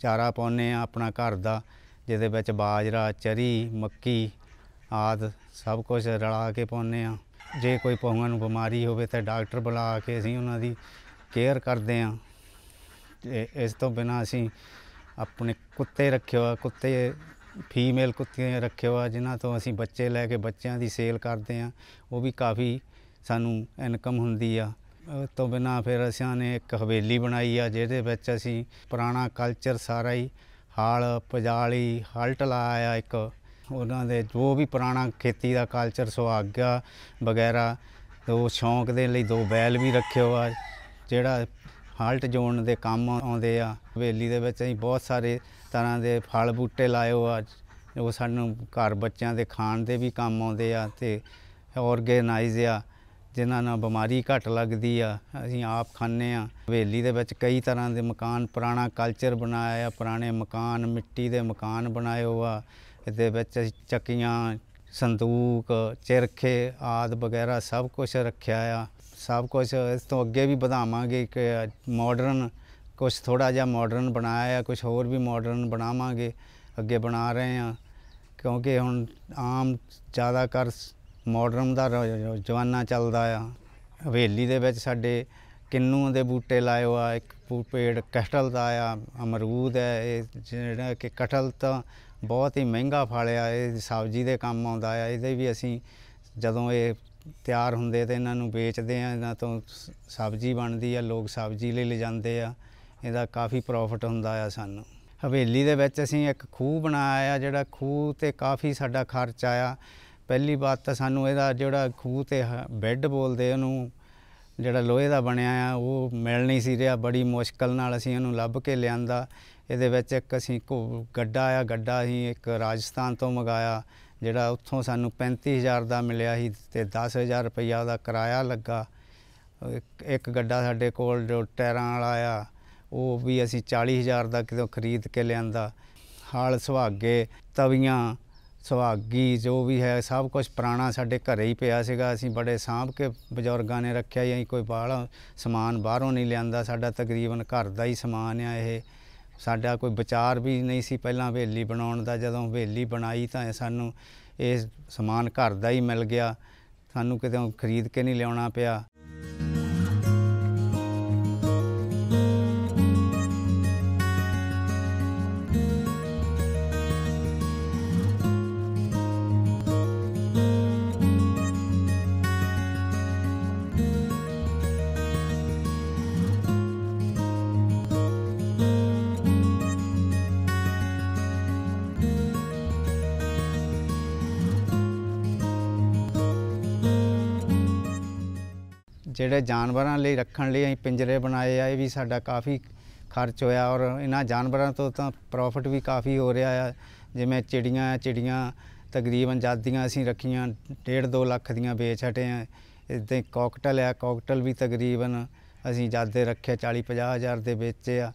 ਚਾਰਾ ਪਾਉਨੇ ਆ ਆਪਣਾ ਘਰ ਦਾ ਜਿਹਦੇ ਵਿੱਚ ਬਾਜਰਾ ਚਰੀ ਮੱਕੀ ਆਦ ਸਭ ਕੁਝ ਰਲਾ ਕੇ ਪਾਉਨੇ ਆ ਜੇ ਕੋਈ ਪੌਂਗਾ ਨੂੰ ਬਿਮਾਰੀ ਹੋਵੇ ਤਾਂ ਡਾਕਟਰ ਬੁਲਾ ਕੇ ਅਸੀਂ ਉਹਨਾਂ ਦੀ ਕੇਅਰ ਕਰਦੇ ਆ ਇਸ ਤੋਂ ਬਿਨਾ ਅਸੀਂ ਆਪਣੇ ਕੁੱਤੇ ਰੱਖੇ ਹੋਆ ਕੁੱਤੇ ਫੀਮੇਲ ਕੁੱਤੇ ਰੱਖੇ ਹੋਆ ਜਿਨ੍ਹਾਂ ਤੋਂ ਅਸੀਂ ਬੱਚੇ ਲੈ ਕੇ ਬੱਚਿਆਂ ਦੀ ਸੇਲ ਕਰਦੇ ਆ ਉਹ ਵੀ ਕਾਫੀ ਸਾਨੂੰ ਇਨਕਮ ਹੁੰਦੀ ਆ ਉਸ ਤੋਂ ਬਿਨਾ ਫਿਰ ਅਸੀਂ ਨੇ ਇੱਕ ਹਵੇਲੀ ਬਣਾਈ ਆ ਜਿਹਦੇ ਵਿੱਚ ਅਸੀਂ ਪੁਰਾਣਾ ਕਲਚਰ ਸਾਰਾ ਹੀ ਹਾਲ ਪਜਾਲੀ ਹਲਟ ਲਾਇਆ ਇੱਕ ਉਹਨਾਂ ਦੇ ਜੋ ਵੀ ਪੁਰਾਣਾ ਖੇਤੀ ਦਾ ਕਲਚਰ ਸੁਹਾਗਾ ਵਗੈਰਾ ਉਹ ਸ਼ੌਂਕ ਦੇ ਲਈ ਦੋ ਬੈਲ ਵੀ ਰੱਖਿਓ ਆ ਜਿਹੜਾ ਹਾਲਟ ਜੋਣ ਦੇ ਕੰਮ ਆਉਂਦੇ ਆ ਹਵੇਲੀ ਦੇ ਵਿੱਚ ਅਸੀਂ ਬਹੁਤ ਸਾਰੇ ਤਰ੍ਹਾਂ ਦੇ ਫਲ ਬੂਟੇ ਲਾਇਓ ਆ ਉਹ ਸਾਨੂੰ ਘਰ ਬੱਚਿਆਂ ਦੇ ਖਾਣ ਦੇ ਵੀ ਕੰਮ ਆਉਂਦੇ ਆ ਤੇ ਆਰਗੇਨਾਈਜ਼ ਆ ਜਿਨ੍ਹਾਂ ਨਾਲ ਬਿਮਾਰੀ ਘੱਟ ਲੱਗਦੀ ਆ ਅਸੀਂ ਆਪ ਖਾਂਦੇ ਆ ਹਵੇਲੀ ਦੇ ਵਿੱਚ ਕਈ ਤਰ੍ਹਾਂ ਦੇ ਮਕਾਨ ਪੁਰਾਣਾ ਕਲਚਰ ਬਣਾਇਆ ਪੁਰਾਣੇ ਮਕਾਨ ਮਿੱਟੀ ਦੇ ਮਕਾਨ ਬਣਾਏ ਹੋਆ ਇਹਦੇ ਵਿੱਚ ਚੱਕੀਆਂ ਸੰਦੂਕ ਚਿਰਖੇ ਆਦ ਵਗੈਰਾ ਸਭ ਕੁਝ ਰੱਖਿਆ ਆ ਸਭ ਕੁਝ ਇਸ ਤੋਂ ਅੱਗੇ ਵੀ ਵਧਾਵਾਂਗੇ ਕਿ ਮਾਡਰਨ ਕੁਝ ਥੋੜਾ ਜਿਹਾ ਮਾਡਰਨ ਬਣਾਇਆ ਆ ਕੁਝ ਹੋਰ ਵੀ ਮਾਡਰਨ ਬਣਾਵਾਂਗੇ ਅੱਗੇ ਬਣਾ ਰਹੇ ਆ ਕਿਉਂਕਿ ਹੁਣ ਆਮ ਜ਼ਿਆਦਾ ਕਰ ਮਾਡਰਨ ਦਾ ਜਵਾਨਾ ਚੱਲਦਾ ਆ ਹਵੇਲੀ ਦੇ ਵਿੱਚ ਸਾਡੇ ਕਿੰਨੂ ਦੇ ਬੂਟੇ ਲਾਏ ਹੋਆ ਇੱਕ ਪੇੜ ਕਸਟਲ ਦਾ ਆ ਅਮਰੂਦ ਹੈ ਇਹ ਜਿਹੜਾ ਕਿ ਕਟਲ ਤਾਂ ਬਹੁਤ ਹੀ ਮਹਿੰਗਾ ਆ ਇਹ ਸਬਜ਼ੀ ਦੇ ਕੰਮ ਆਉਂਦਾ ਆ ਇਹਦੇ ਵੀ ਅਸੀਂ ਜਦੋਂ ਇਹ ਤਿਆਰ ਹੁੰਦੇ ਤੇ ਇਹਨਾਂ ਨੂੰ ਵੇਚਦੇ ਆ ਇਹਨਾਂ ਤੋਂ ਸਬਜ਼ੀ ਬਣਦੀ ਆ ਲੋਕ ਸਬਜ਼ੀ ਲਈ ਲੈ ਜਾਂਦੇ ਆ ਇਹਦਾ ਕਾਫੀ ਪ੍ਰੋਫਿਟ ਹੁੰਦਾ ਆ ਸਾਨੂੰ ਹਵੇਲੀ ਦੇ ਵਿੱਚ ਅਸੀਂ ਇੱਕ ਖੂਹ ਬਣਾਇਆ ਜਿਹੜਾ ਖੂਹ ਤੇ ਕਾਫੀ ਸਾਡਾ ਖਰਚ ਆਇਆ ਪਹਿਲੀ ਬਾਤ ਤਾਂ ਸਾਨੂੰ ਇਹਦਾ ਜਿਹੜਾ ਖੂਹ ਤੇ ਬੈੱਡ ਬੋਲਦੇ ਉਹਨੂੰ ਜਿਹੜਾ ਲੋਹੇ ਦਾ ਬਣਿਆ ਆ ਉਹ ਮਿਲ ਨਹੀਂ ਸੀ ਰਿਹਾ ਬੜੀ ਮੁਸ਼ਕਲ ਨਾਲ ਅਸੀਂ ਇਹਨੂੰ ਲੱਭ ਕੇ ਲਿਆਂਦਾ ਇਹਦੇ ਵਿੱਚ ਇੱਕ ਅਸੀਂ ਗੱਡਾ ਆ ਗੱਡਾ ਅਸੀਂ ਇੱਕ ਰਾਜਸਥਾਨ ਤੋਂ ਮੰਗਾਇਆ ਜਿਹੜਾ ਉੱਥੋਂ ਸਾਨੂੰ 35000 ਦਾ ਮਿਲਿਆ ਸੀ ਤੇ 10000 ਰੁਪਈਆ ਉਹਦਾ ਕਿਰਾਇਆ ਲੱਗਾ ਇੱਕ- ਗੱਡਾ ਸਾਡੇ ਕੋਲ ਜੋ ਟਾਇਰਾਂ ਵਾਲਾ ਆ ਉਹ ਵੀ ਅਸੀਂ 40000 ਦਾ ਕਿਤੋਂ ਖਰੀਦ ਕੇ ਲਿਆਂਦਾ ਹਾਲ ਸੁਹਾਗੇ ਤਵੀਆਂ ਸੁਹਾਗੀ ਜੋ ਵੀ ਹੈ ਸਭ ਕੁਝ ਪੁਰਾਣਾ ਸਾਡੇ ਘਰੇ ਹੀ ਪਿਆ ਸੀਗਾ ਅਸੀਂ ਬੜੇ ਸਾਂਭ ਕੇ ਬਜ਼ੁਰਗਾਂ ਨੇ ਰੱਖਿਆ ਜਾਂ ਕੋਈ ਬਾਹਲਾ ਸਮਾਨ ਬਾਹਰੋਂ ਨਹੀਂ ਲਿਆਂਦਾ ਸਾਡਾ ਤਕਰੀਬਨ ਘਰ ਦਾ ਹੀ ਸਮਾਨ ਆ ਇਹ ਸਾਡਾ ਕੋਈ ਵਿਚਾਰ ਵੀ ਨਹੀਂ ਸੀ ਪਹਿਲਾਂ ਹਵੇਲੀ ਬਣਾਉਣ ਦਾ ਜਦੋਂ ਹਵੇਲੀ ਬਣਾਈ ਤਾਂ ਸਾਨੂੰ ਇਹ ਸਮਾਨ ਘਰ ਦਾ ਹੀ ਮਿਲ ਗਿਆ ਸਾਨੂੰ ਕਿਤੇ ਖਰੀਦ ਕੇ ਨਹੀਂ ਲਿਆਉਣਾ ਪਿਆ ਜਿਹੜੇ ਜਾਨਵਰਾਂ ਲਈ ਰੱਖਣ ਲਈ ਅਸੀਂ ਪਿੰਜਰੇ ਬਣਾਏ ਆ ਇਹ ਵੀ ਸਾਡਾ ਕਾਫੀ ਖਰਚ ਹੋਇਆ ਔਰ ਇਹਨਾਂ ਜਾਨਵਰਾਂ ਤੋਂ ਤਾਂ ਪ੍ਰੋਫਿਟ ਵੀ ਕਾਫੀ ਹੋ ਰਿਹਾ ਆ ਜਿਵੇਂ ਚਿੜੀਆਂ ਚਿੜੀਆਂ ਤਕਰੀਬਨ ਜਾਦੀਆਂ ਅਸੀਂ ਰੱਖੀਆਂ 1.5 2 ਲੱਖ ਦੀਆਂ ਵੇਚ ਛਟੇ ਆ ਇਦਾਂ ਕਾਕਟਲ ਆ ਕਾਕਟਲ ਵੀ ਤਕਰੀਬਨ ਅਸੀਂ ਜਾਦੇ ਰੱਖੇ 40 50 ਹਜ਼ਾਰ ਦੇ ਵੇਚੇ ਆ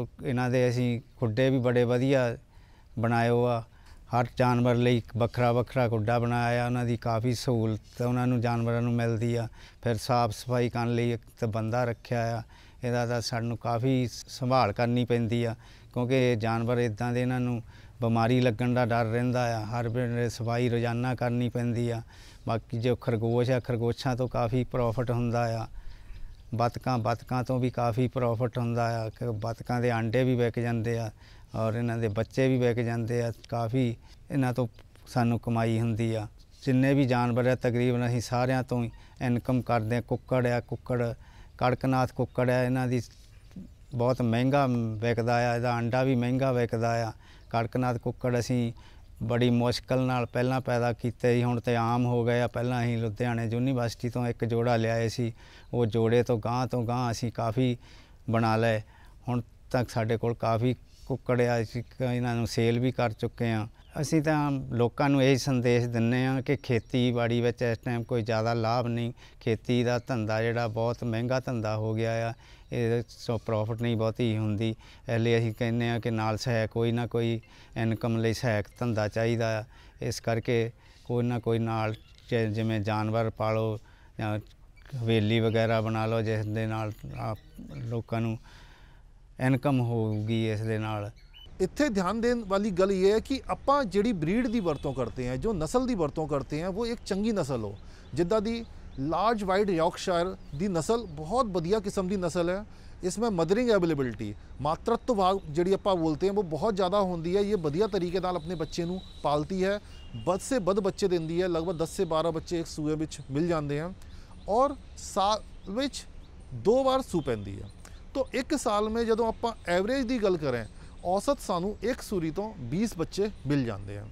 ਇਹਨਾਂ ਦੇ ਅਸੀਂ ਖੁੱਡੇ ਵੀ ਬੜੇ ਵਧੀਆ ਬਣਾਇਓ ਆ ਹਰ ਜਾਨਵਰ ਲਈ ਇੱਕ ਵੱਖਰਾ ਵੱਖਰਾ ਗੁੱਡਾ ਬਣਾਇਆ ਉਹਨਾਂ ਦੀ ਕਾਫੀ ਸਹੂਲਤ ਉਹਨਾਂ ਨੂੰ ਜਾਨਵਰਾਂ ਨੂੰ ਮਿਲਦੀ ਆ ਫਿਰ ਸਾਫ਼ ਸਫਾਈ ਕਰਨ ਲਈ ਇੱਕ ਤਾਂ ਬੰਦਾ ਰੱਖਿਆ ਆ ਇਹਦਾ ਤਾਂ ਸਾਨੂੰ ਕਾਫੀ ਸੰਭਾਲ ਕਰਨੀ ਪੈਂਦੀ ਆ ਕਿਉਂਕਿ ਜਾਨਵਰ ਇਦਾਂ ਦੇ ਇਹਨਾਂ ਨੂੰ ਬਿਮਾਰੀ ਲੱਗਣ ਦਾ ਡਰ ਰਹਿੰਦਾ ਆ ਹਰ ਵੇਲੇ ਸਫਾਈ ਰੋਜ਼ਾਨਾ ਕਰਨੀ ਪੈਂਦੀ ਆ ਬਾਕੀ ਜੋ ਖਰਗੋਸ਼ ਆ ਖਰਗੋਸ਼ਾਂ ਤੋਂ ਕਾਫੀ ਪ੍ਰੋਫਿਟ ਹੁੰਦਾ ਆ ਬਤਕਾਂ ਬਤਕਾਂ ਤੋਂ ਵੀ ਕਾਫੀ ਪ੍ਰੋਫਿਟ ਹੁੰਦਾ ਆ ਕਿ ਬਤਕਾਂ ਦੇ ਆਂਡੇ ਵੀ ਵਿਕ ਜਾਂਦੇ ਆ ਔਰ ਇਹਨਾਂ ਦੇ ਬੱਚੇ ਵੀ ਵੇਖ ਜਾਂਦੇ ਆ ਕਾਫੀ ਇਹਨਾਂ ਤੋਂ ਸਾਨੂੰ ਕਮਾਈ ਹੁੰਦੀ ਆ ਜਿੰਨੇ ਵੀ ਜਾਨਵਰ ਆ ਤਕਰੀਬਨ ਅਸੀਂ ਸਾਰਿਆਂ ਤੋਂ ਇਨਕਮ ਕਰਦੇ ਆ ਕੁੱਕੜ ਆ ਕੁੱਕੜ ਕੜਕਨਾਥ ਕੁੱਕੜ ਆ ਇਹਨਾਂ ਦੀ ਬਹੁਤ ਮਹਿੰਗਾ ਵਿਕਦਾ ਆ ਇਹਦਾ ਅੰਡਾ ਵੀ ਮਹਿੰਗਾ ਵਿਕਦਾ ਆ ਕੜਕਨਾਥ ਕੁੱਕੜ ਅਸੀਂ ਬੜੀ ਮੁਸ਼ਕਲ ਨਾਲ ਪਹਿਲਾਂ ਪੈਦਾ ਕੀਤੇ ਸੀ ਹੁਣ ਤੇ ਆਮ ਹੋ ਗਏ ਆ ਪਹਿਲਾਂ ਅਸੀਂ ਲੁਧਿਆਣੇ ਯੂਨੀਵਰਸਿਟੀ ਤੋਂ ਇੱਕ ਜੋੜਾ ਲਿਆਏ ਸੀ ਉਹ ਜੋੜੇ ਤੋਂ ਗਾਂ ਤੋਂ ਗਾਂ ਅਸੀਂ ਕਾਫੀ ਬਣਾ ਲਏ ਹੁਣ ਤੱਕ ਸਾਡੇ ਕੋਲ ਕਾਫੀ ਕੁੱਕੜਿਆ ਸੀ ਅਸੀਂ ਇਹਨਾਂ ਨੂੰ ਸੇਲ ਵੀ ਕਰ ਚੁੱਕੇ ਆ ਅਸੀਂ ਤਾਂ ਲੋਕਾਂ ਨੂੰ ਇਹ ਸੰਦੇਸ਼ ਦਿੰਨੇ ਆ ਕਿ ਖੇਤੀਬਾੜੀ ਵਿੱਚ ਇਸ ਟਾਈਮ ਕੋਈ ਜ਼ਿਆਦਾ ਲਾਭ ਨਹੀਂ ਖੇਤੀ ਦਾ ਧੰਦਾ ਜਿਹੜਾ ਬਹੁਤ ਮਹਿੰਗਾ ਧੰਦਾ ਹੋ ਗਿਆ ਆ ਇਹਦੇ ਸੋ ਪ੍ਰੋਫਿਟ ਨਹੀਂ ਬਹੁਤੀ ਹੁੰਦੀ ਐਲੇ ਅਸੀਂ ਕਹਿੰਨੇ ਆ ਕਿ ਨਾਲ ਸਹਾਇ ਕੋਈ ਨਾ ਕੋਈ ਇਨਕਮ ਲਈ ਸਹਾਇਕ ਧੰਦਾ ਚਾਹੀਦਾ ਆ ਇਸ ਕਰਕੇ ਕੋਈ ਨਾ ਕੋਈ ਨਾਲ ਜਿਵੇਂ ਜਾਨਵਰ ਪਾਲੋ ਜਾਂ ਹਵੇਲੀ ਵਗੈਰਾ ਬਣਾ ਲਓ ਜਿਸ ਦੇ ਨਾਲ ਲੋਕਾਂ ਨੂੰ ਇਨਕਮ ਹੋਊਗੀ ਇਸ ਦੇ ਨਾਲ ਇੱਥੇ ਧਿਆਨ ਦੇਣ ਵਾਲੀ ਗੱਲ ਇਹ ਹੈ ਕਿ ਆਪਾਂ ਜਿਹੜੀ ਬਰੀਡ ਦੀ ਵਰਤੋਂ ਕਰਦੇ ਹਾਂ ਜੋ ਨਸਲ ਦੀ ਵਰਤੋਂ ਕਰਦੇ ਹਾਂ ਉਹ ਇੱਕ ਚੰਗੀ ਨਸਲ ਹੋ ਜਿੱਦਾਂ ਦੀ ਲਾਰਜ ਵਾਈਡ ਯਾਰਕਸ਼ਾਇਰ ਦੀ ਨਸਲ ਬਹੁਤ ਵਧੀਆ ਕਿਸਮ ਦੀ ਨਸਲ ਹੈ ਇਸ ਵਿੱਚ ਮਦਰਿੰਗ ਅਵੇਲੇਬਿਲਟੀ ਮਾਤਰਤਵ ਜਿਹੜੀ ਆਪਾਂ ਬੋਲਤੇ ਹਾਂ ਉਹ ਬਹੁਤ ਜ਼ਿਆਦਾ ਹੁੰਦੀ ਹੈ ਇਹ ਵਧੀਆ ਤਰੀਕੇ ਨਾਲ ਆਪਣੇ ਬੱਚੇ ਨੂੰ ਪਾਲਤੀ ਹੈ ਵੱਧ ਸੇ ਵੱਧ ਬੱਚੇ ਦਿੰਦੀ ਹੈ ਲਗਭਗ 10 ਸੇ 12 ਬੱਚੇ ਇੱਕ ਸੂਏ ਵਿੱਚ ਮਿਲ ਜਾਂਦੇ ਹਨ ਔਰ ਸਾਲ ਵਿੱਚ ਦੋ ਵਾਰ ਸੂ ਪੈਂਦੀ ਹੈ ਤੋਂ ਇੱਕ ਸਾਲ ਮੇ ਜਦੋਂ ਆਪਾਂ ਐਵਰੇਜ ਦੀ ਗੱਲ ਕਰਾਂ ਔਸਤ ਸਾਨੂੰ ਇੱਕ ਸੂਰੀ ਤੋਂ 20 ਬੱਚੇ ਮਿਲ ਜਾਂਦੇ ਆ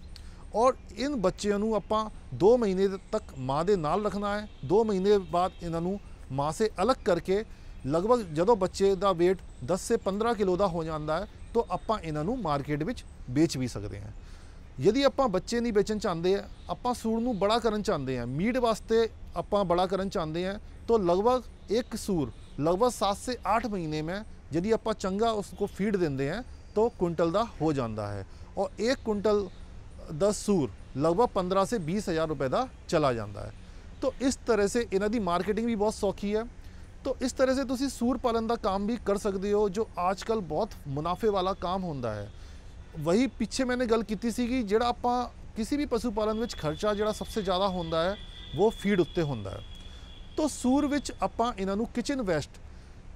ਔਰ ਇਨ ਬੱਚਿਆਂ ਨੂੰ ਆਪਾਂ 2 ਮਹੀਨੇ ਤੱਕ ਮਾਂ ਦੇ ਨਾਲ ਰੱਖਣਾ ਹੈ 2 ਮਹੀਨੇ ਬਾਅਦ ਇਹਨਾਂ ਨੂੰ ਮਾਂ ਸੇ ਅਲੱਗ ਕਰਕੇ ਲਗਭਗ ਜਦੋਂ ਬੱਚੇ ਦਾ weight 10 ਸੇ 15 ਕਿਲੋ ਦਾ ਹੋ ਜਾਂਦਾ ਹੈ ਤਾਂ ਆਪਾਂ ਇਹਨਾਂ ਨੂੰ ਮਾਰਕੀਟ ਵਿੱਚ ਵੇਚ ਵੀ ਸਕਦੇ ਹਾਂ ਯਦੀ ਆਪਾਂ ਬੱਚੇ ਨਹੀਂ ਵੇਚਣ ਚਾਹੁੰਦੇ ਆ ਆਪਾਂ ਸੂਰ ਨੂੰ ਬੜਾ ਕਰਨ ਚਾਹੁੰਦੇ ਆ ਮੀਟ ਵਾਸਤੇ ਆਪਾਂ ਬੜਾ ਕਰਨ ਚਾਹੁੰਦੇ ਆ ਤਾਂ ਲਗਭਗ ਇੱਕ ਸੂਰ 7 सात से ਮਹੀਨੇ ਮੈਂ ਜਦੀ ਆਪਾਂ ਚੰਗਾ ਉਸ ਨੂੰ ਫੀਡ ਦਿੰਦੇ ਆ ਤਾਂ ਕੁਇੰਟਲ ਦਾ ਹੋ ਜਾਂਦਾ ਹੈ ਔਰ 1 ਕੁੰਟਲ ਦਾ ਸੂਰ ਲਗਭਗ 15 20 20000 ਰੁਪਏ ਦਾ ਚਲਾ ਜਾਂਦਾ ਹੈ ਤੋ ਇਸ ਤਰ੍ਹਾਂ ਸੇ ਇਹਨਾਂ ਦੀ ਮਾਰਕੀਟਿੰਗ ਵੀ ਬਹੁਤ ਸੌਖੀ ਹੈ ਤੋ ਇਸ ਤਰ੍ਹਾਂ ਸੇ ਤੁਸੀਂ ਸੂਰ ਪਾਲਨ ਦਾ ਕੰਮ ਵੀ ਕਰ ਸਕਦੇ ਹੋ ਜੋ ਅੱਜਕੱਲ ਬਹੁਤ ਮੁਨਾਫੇ ਵਾਲਾ ਕੰਮ ਹੁੰਦਾ ਹੈ ਵਹੀ ਪਿੱਛੇ ਮੈਨੇ ਗੱਲ ਕੀਤੀ ਸੀ ਕਿ ਜਿਹੜਾ ਆਪਾਂ ਕਿਸੇ ਵੀ ਪਸ਼ੂ ਪਾਲਨ ਵਿੱਚ ਖਰਚਾ ਜਿਹੜਾ ਸਭ ਤੋਂ ਜ਼ਿਆਦਾ ਹੁੰਦਾ ਹੈ ਉਹ ਫੀਡ ਉੱਤੇ ਹੁੰਦਾ ਹੈ ਤੋਂ ਸੂਰ ਵਿੱਚ ਆਪਾਂ ਇਹਨਾਂ ਨੂੰ ਕਿਚਨ ਵੈਸਟ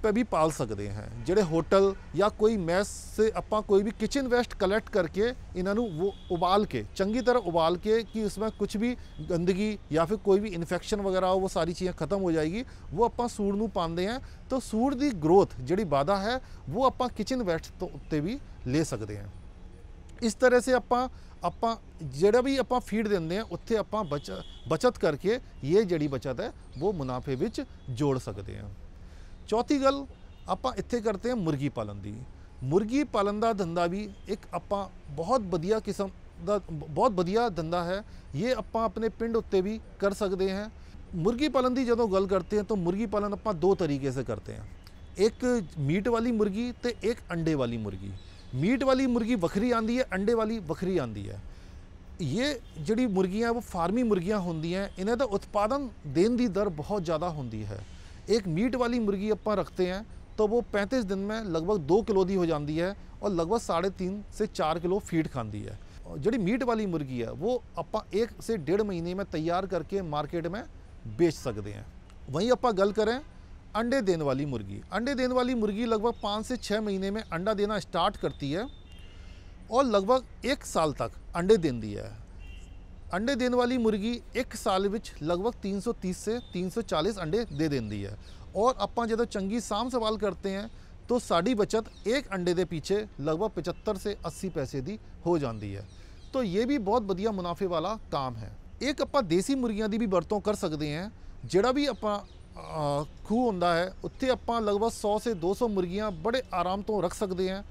ਤੇ ਵੀ ਪਾਲ ਸਕਦੇ ਹਾਂ ਜਿਹੜੇ ਹੋਟਲ ਜਾਂ ਕੋਈ ਮੈਸ ਸੇ ਆਪਾਂ ਕੋਈ ਵੀ ਕਿਚਨ ਵੈਸਟ ਕਲੈਕਟ ਕਰਕੇ ਇਹਨਾਂ ਨੂੰ ਉਹ ਉਬਾਲ ਕੇ ਚੰਗੀ ਤਰ੍ਹਾਂ ਉਬਾਲ ਕੇ ਕਿ ਉਸਮੇ ਕੁਝ ਵੀ ਗੰਦਗੀ ਜਾਂ ਫਿਰ ਕੋਈ ਵੀ ਇਨਫੈਕਸ਼ਨ ਵਗੈਰਾ ਉਹ ਸਾਰੀ ਚੀਜ਼ਾਂ ਖਤਮ ਹੋ ਜਾਏਗੀ ਉਹ ਆਪਾਂ ਸੂਰ ਨੂੰ ਪਾਉਂਦੇ ਹਾਂ ਤਾਂ ਸੂਰ ਦੀ ਗਰੋਥ ਜਿਹੜੀ ਵਾਦਾ ਹੈ ਉਹ ਆਪਾਂ ਕਿਚਨ ਵੈਸਟ ਤੋਂ ਉੱਤੇ ਵੀ ਲੈ ਸਕਦੇ ਹਾਂ ਇਸ ਤਰ੍ਹਾਂ ਸੇ ਆਪਾਂ ਆਪਾਂ ਜਿਹੜਾ ਵੀ ਆਪਾਂ ਫੀਡ ਦਿੰਦੇ ਆ ਉੱਥੇ ਆਪਾਂ ਬਚਤ ਕਰਕੇ ਇਹ ਜਿਹੜੀ ਬਚਤ ਹੈ ਉਹ ਮੁਨਾਫੇ ਵਿੱਚ ਜੋੜ ਸਕਦੇ ਆ ਚੌਥੀ ਗੱਲ ਆਪਾਂ ਇੱਥੇ ਕਰਦੇ ਆ ਮੁਰਗੀ ਪਾਲਣ ਦੀ ਮੁਰਗੀ ਪਾਲਣ ਦਾ ਧੰਦਾ ਵੀ ਇੱਕ ਆਪਾਂ ਬਹੁਤ ਵਧੀਆ ਕਿਸਮ ਦਾ ਬਹੁਤ ਵਧੀਆ ਧੰਦਾ ਹੈ ਇਹ ਆਪਾਂ ਆਪਣੇ ਪਿੰਡ ਉੱਤੇ ਵੀ ਕਰ ਸਕਦੇ ਹਾਂ ਮੁਰਗੀ ਪਾਲਣ ਦੀ ਜਦੋਂ ਗੱਲ ਕਰਦੇ हैं ਤਾਂ ਮੁਰਗੀ ਪਾਲਣ ਆਪਾਂ ਦੋ ਤਰੀਕੇ से ਕਰਦੇ हैं ਇੱਕ ਮੀਟ ਵਾਲੀ ਮੁਰਗੀ ਤੇ ਇੱਕ ਅੰਡੇ ਵਾਲੀ ਮੁਰਗੀ ਮੀਟ ਵਾਲੀ ਮੁਰਗੀ ਵੱਖਰੀ ਆਂਦੀ ਹੈ ਅੰਡੇ ਵਾਲੀ ਵੱਖਰੀ ਆਂਦੀ ਹੈ ਇਹ ਜਿਹੜੀ ਮੁਰਗੀਆਂ ਉਹ ਫਾਰਮੀ ਮੁਰਗੀਆਂ ਹੁੰਦੀਆਂ ਇਹਨਾਂ ਦਾ ਉਤਪਾਦਨ ਦੇਣ ਦੀ ਦਰ ਬਹੁਤ ਜ਼ਿਆਦਾ ਹੁੰਦੀ ਹੈ ਇੱਕ ਮੀਟ ਵਾਲੀ ਮੁਰਗੀ ਆਪਾਂ ਰੱਖਤੇ हैं ਤਾਂ ਉਹ 35 ਦਿਨ ਮੈਂ ਲਗਭਗ 2 ਕਿਲੋ ਦੀ ਹੋ ਜਾਂਦੀ ਹੈ ਔਰ ਲਗਭਗ 3.5 ਸੇ 4 ਕਿਲੋ ਫੀਡ ਖਾਂਦੀ ਹੈ ਜਿਹੜੀ ਮੀਟ ਵਾਲੀ ਮੁਰਗੀ ਹੈ ਉਹ ਆਪਾਂ 1 ਸੇ 1.5 ਮਹੀਨੇ ਮੈਂ ਤਿਆਰ ਕਰਕੇ ਮਾਰਕੀਟ ਮੈਂ ਵੇਚ ਸਕਦੇ हैं ਵਹੀਂ ਆਪਾਂ ਗੱਲ ਕਰਾਂ अंडे देने वाली मुर्गी अंडे देने वाली मुर्गी लगभग पाँच से छः महीने में अंडा देना स्टार्ट करती है और लगभग एक साल तक अंडे दे दी है अंडे देने वाली मुर्गी 1 साल ਵਿੱਚ लगभग 330 से 340 अंडे दे देती है और आप जो चंकी सामभ संभाल करते हैं तो साड़ी बचत एक अंडे के पीछे लगभग पचहत्तर से 80 पैसे की हो जाती है तो ये भी बहुत बढ़िया मुनाफे वाला काम है एक आप देसी मुर्गियां की भी वरतों कर सकते हैं जोड़ा भी अपना ਖੂਹ ਹੁੰਦਾ ਹੈ ਉੱਥੇ ਆਪਾਂ ਲਗਭਗ 100 ਸੇ 200 ਮੁਰਗੀਆਂ ਬੜੇ ਆਰਾਮ ਤੋਂ ਰੱਖ ਸਕਦੇ ਹਾਂ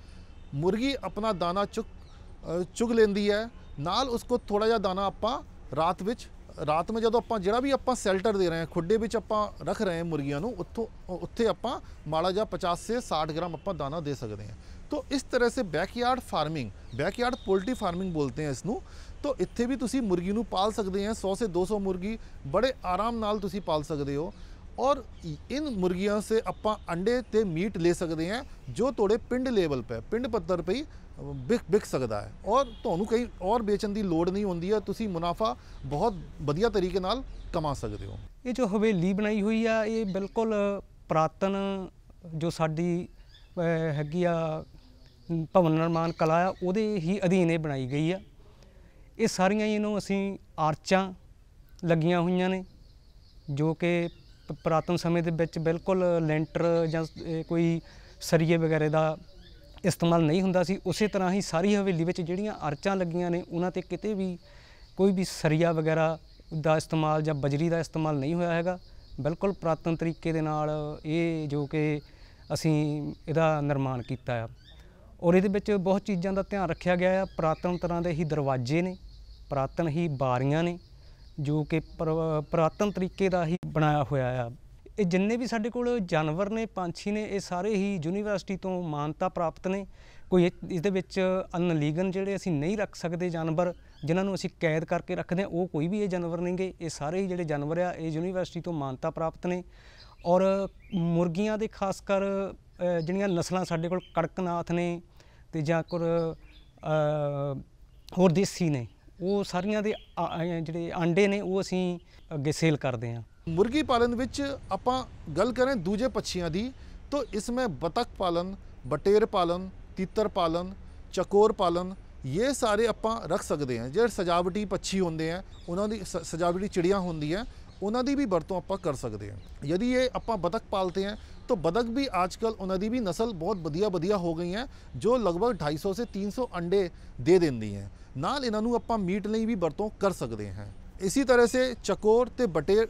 ਮੁਰਗੀ ਆਪਣਾ ਦਾਣਾ ਚੁਗ ਚੁਗ ਲੈਂਦੀ ਹੈ ਨਾਲ ਉਸਕੋ ਥੋੜਾ ਜਿਹਾ ਦਾਣਾ ਆਪਾਂ ਰਾਤ ਵਿੱਚ ਰਾਤ ਨੂੰ ਜਦੋਂ ਆਪਾਂ ਜਿਹੜਾ ਵੀ ਆਪਾਂ ਸੈਲਟਰ ਦੇ ਰਹੇ ਹਾਂ ਖੁੱਡੇ ਵਿੱਚ ਆਪਾਂ ਰੱਖ ਰਹੇ ਹਾਂ ਮੁਰਗੀਆਂ ਨੂੰ ਉੱਥੋਂ ਉੱਥੇ ਆਪਾਂ ਮਾੜਾ ਜਿਹਾ 50 ਸੇ 60 ਗ੍ਰਾਮ ਆਪਾਂ ਦਾਣਾ ਦੇ ਸਕਦੇ ਹਾਂ ਤੋਂ ਇਸ ਤਰ੍ਹਾਂ ਸੇ backyard farming backyard poultry farming ਬੋਲਤੇ ਹੈ ਇਸ ਨੂੰ ਤੋਂ ਇੱਥੇ ਵੀ ਤੁਸੀਂ ਮੁਰਗੀ ਨੂੰ ਪਾਲ ਸਕਦੇ ਹਾਂ 100 ਸੇ 200 ਮੁਰਗੀ ਬੜੇ ਆਰਾਮ ਨਾਲ ਤੁਸੀਂ ਪਾਲ ਸਕਦੇ ਹੋ ਔਰ ਇਨ ਮੁਰਗੀਆਂ ਸੇ ਆਪਾਂ ਅੰਡੇ ਤੇ ਮੀਟ ਲੈ ਸਕਦੇ ਹਾਂ ਜੋ ਤੁਹਾਡੇ ਪਿੰਡ ਲੈਵਲ 'ਤੇ ਪਿੰਡ ਪੱਤਰ 'ਤੇ ਬਿਕ ਬਿਕ ਸਕਦਾ ਹੈ ਔਰ ਤੁਹਾਨੂੰ ਕਈ ਔਰ ਵੇਚਣ ਦੀ ਲੋੜ ਨਹੀਂ ਹੁੰਦੀ ਹੈ ਤੁਸੀਂ ਮੁਨਾਫਾ ਬਹੁਤ ਵਧੀਆ ਤਰੀਕੇ ਨਾਲ ਕਮਾ ਸਕਦੇ ਹੋ ਇਹ ਜੋ ਹਵੇਲੀ ਬਣਾਈ ਹੋਈ ਆ ਇਹ ਬਿਲਕੁਲ ਪ੍ਰਾਤਨ ਜੋ ਸਾਡੀ ਹੈਗੀ ਆ ਭਵਨ ਨਿਰਮਾਣ ਕਲਾ ਆ ਉਹਦੇ ਹੀ ਅਧੀਨ ਇਹ ਬਣਾਈ ਗਈ ਆ ਇਹ ਸਾਰੀਆਂ ਇਹਨੂੰ ਅਸੀਂ ਆਰਚਾਂ ਲੱਗੀਆਂ ਹੋਈਆਂ ਨੇ ਜੋ ਕਿ ਪ੍ਰਾਤਨ ਸਮੇਂ ਦੇ ਵਿੱਚ ਬਿਲਕੁਲ ਲੈਂਟਰ ਜਾਂ ਕੋਈ ਸਰੀਏ ਵਗੈਰੇ ਦਾ ਇਸਤੇਮਾਲ ਨਹੀਂ ਹੁੰਦਾ ਸੀ ਉਸੇ ਤਰ੍ਹਾਂ ਹੀ ਸਾਰੀ ਹਵੇਲੀ ਵਿੱਚ ਜਿਹੜੀਆਂ ਅਰਚਾਂ ਲੱਗੀਆਂ ਨੇ ਉਹਨਾਂ ਤੇ ਕਿਤੇ ਵੀ ਕੋਈ ਵੀ ਸਰੀਆ ਵਗੈਰਾ ਦਾ ਇਸਤੇਮਾਲ ਜਾਂ ਬਜਰੀ ਦਾ ਇਸਤੇਮਾਲ ਨਹੀਂ ਹੋਇਆ ਹੈਗਾ ਬਿਲਕੁਲ ਪ੍ਰਾਤਨ ਤਰੀਕੇ ਦੇ ਨਾਲ ਇਹ ਜੋ ਕਿ ਅਸੀਂ ਇਹਦਾ ਨਿਰਮਾਣ ਕੀਤਾ ਆ ਔਰ ਇਹਦੇ ਵਿੱਚ ਬਹੁਤ ਚੀਜ਼ਾਂ ਦਾ ਧਿਆਨ ਰੱਖਿਆ ਗਿਆ ਆ ਪ੍ਰਾਤਨ ਤਰ੍ਹਾਂ ਦੇ ਹੀ ਦਰਵਾਜ਼ੇ ਨੇ ਪ੍ਰਾਤਨ ਹੀ ਬਾਰੀਆਂ ਨੇ ਜੋ ਕਿ ਪ੍ਰਾਤਨ ਤਰੀਕੇ ਦਾ ਹੀ ਬਣਾਇਆ ਹੋਇਆ ਆ ਇਹ ਜਿੰਨੇ ਵੀ ਸਾਡੇ ਕੋਲ ਜਾਨਵਰ ਨੇ ਪੰਛੀ ਨੇ ਇਹ ਸਾਰੇ ਹੀ ਯੂਨੀਵਰਸਿਟੀ ਤੋਂ ਮਾਨਤਾ ਪ੍ਰਾਪਤ ਨੇ ਕੋਈ ਇਸ ਦੇ ਵਿੱਚ ਅਨਲੀਗਨ ਜਿਹੜੇ ਅਸੀਂ ਨਹੀਂ ਰੱਖ ਸਕਦੇ ਜਾਨਵਰ ਜਿਨ੍ਹਾਂ ਨੂੰ ਅਸੀਂ ਕੈਦ ਕਰਕੇ ਰੱਖਦੇ ਆ ਉਹ ਕੋਈ ਵੀ ਇਹ ਜਾਨਵਰ ਨਹੀਂਗੇ ਇਹ ਸਾਰੇ ਹੀ ਜਿਹੜੇ ਜਾਨਵਰ ਆ ਇਹ ਯੂਨੀਵਰਸਿਟੀ ਤੋਂ ਮਾਨਤਾ ਪ੍ਰਾਪਤ ਨੇ ਔਰ ਮੁਰਗੀਆਂ ਦੇ ਖਾਸ ਕਰ ਜਿਹੜੀਆਂ ਨਸਲਾਂ ਸਾਡੇ ਕੋਲ ਕੜਕਨਾਥ ਨੇ ਤੇ ਜਾਂ ਕੋਰ ਹੋਰ ਦੇਸੀ ਨੇ ਉਹ ਸਾਰੀਆਂ ਦੇ ਜਿਹੜੇ ਆਂਡੇ ਨੇ ਉਹ ਅਸੀਂ ਅੱਗੇ ਸੇਲ ਕਰਦੇ ਹਾਂ ਮੁਰਗੀ ਪਾਲਣ ਵਿੱਚ ਆਪਾਂ ਗੱਲ ਕਰਾਂ ਦੂਜੇ ਪੰਛੀਆਂ ਦੀ ਤਾਂ ਇਸ ਵਿੱਚ ਬਤਖ ਪਾਲਣ ਬਟੇਰ ਪਾਲਣ ਤਿੱਤਰ ਪਾਲਣ ਚਕੋਰ ਪਾਲਣ ਇਹ ਸਾਰੇ ਆਪਾਂ ਰੱਖ ਸਕਦੇ ਹਾਂ ਜਿਹੜੇ ਸਜਾਵਟੀ ਪੰਛੀ ਹੁੰਦੇ ਆ ਉਹਨਾਂ ਦੀ ਸਜਾਵਟੀ ਚਿੜੀਆਂ ਹੁੰਦੀਆਂ ਉਹਨਾਂ ਦੀ ਵੀ ਵਰਤੋਂ ਆਪਾਂ ਕਰ ਸਕਦੇ ਹਾਂ ਯਦੀ ਇਹ ਆਪਾਂ ਪਾਲਦੇ ਹਾਂ ਤਾਂ ਬਦਕ ਵੀ ਅੱਜਕੱਲ ਉਹਨਾਂ ਦੀ ਵੀ ਨਸਲ ਬਹੁਤ ਵਧੀਆ ਵਧੀਆ ਹੋ ਗਈ ਹੈ ਜੋ ਲਗਭਗ 250 ਤੋਂ 300 ਅੰਡੇ ਦੇ ਦਿੰਦੀ ਹੈ ਨਾਲ ਇਹਨਾਂ ਨੂੰ ਆਪਾਂ ਮੀਟ ਲਈ ਵੀ ਵਰਤੋਂ ਕਰ ਸਕਦੇ ਹਾਂ ਇਸੇ ਤਰ੍ਹਾਂ ਸੇ ਚਕੋਰ ਤੇ ਬਟੇਰ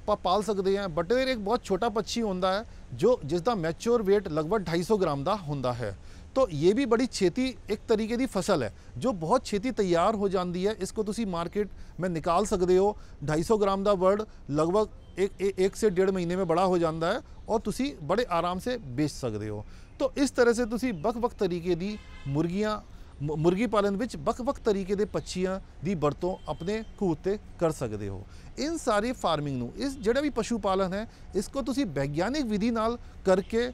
ਆਪਾਂ ਪਾਲ ਸਕਦੇ ਹਾਂ ਬਟੇਰ ਇੱਕ ਬਹੁਤ ਛੋਟਾ ਪੰਛੀ ਹੁੰਦਾ ਹੈ ਜੋ ਜਿਸ ਦਾ ਮੈਚੁਰ weight ਲਗਭਗ 250 ਗ੍ਰਾਮ ਦਾ ਹੁੰਦਾ ਹੈ ਤਾਂ ਇਹ ਵੀ ਬੜੀ ਛੇਤੀ ਇੱਕ ਤਰੀਕੇ ਦੀ ਫਸਲ ਹੈ ਜੋ ਬਹੁਤ ਛੇਤੀ ਤਿਆਰ ਹੋ ਜਾਂਦੀ ਹੈ ਇਸ ਕੋ ਤੁਸੀਂ ਮਾਰਕੀਟ ਮੈਂ ਨਿਕਾਲ ਸਕਦੇ ਹੋ 250 ਗ੍ਰਾਮ ਦਾ ਵਰਡ ਲਗਭਗ ਇੱਕ ਇੱਕ ਸੇ ਡੇਢ ਮਹੀਨੇ ਮੇਂ ਬੜਾ ਹੋ ਜਾਂਦਾ ਹੈ ਔਰ ਤੁਸੀਂ ਬੜੇ ਆਰਾਮ ਸੇ ਵੇਚ ਸਕਦੇ ਹੋ ਤੋ ਇਸ ਤਰ੍ਹਾਂ ਸੇ ਤੁਸੀਂ ਬਕ ਬਕ ਤਰੀਕੇ ਦੀ ਮੁਰਗੀਆਂ ਮੁਰਗੀ ਪਾਲਣ ਵਿੱਚ ਬਕ ਬਕ ਤਰੀਕੇ ਦੇ ਪੱਛੀਆਂ ਦੀ ਵਰਤੋਂ ਆਪਣੇ ਖੂਦ ਤੇ ਕਰ ਸਕਦੇ ਹੋ ਇਨ ਸਾਰੇ ਫਾਰਮਿੰਗ ਨੂੰ ਇਸ ਜਿਹੜਾ ਵੀ ਪਸ਼ੂ ਪਾਲਣ ਹੈ ਇਸ ਕੋ ਤੁਸੀਂ ਵਿਗਿਆਨਿਕ ਵਿਧੀ ਨਾਲ ਕਰਕੇ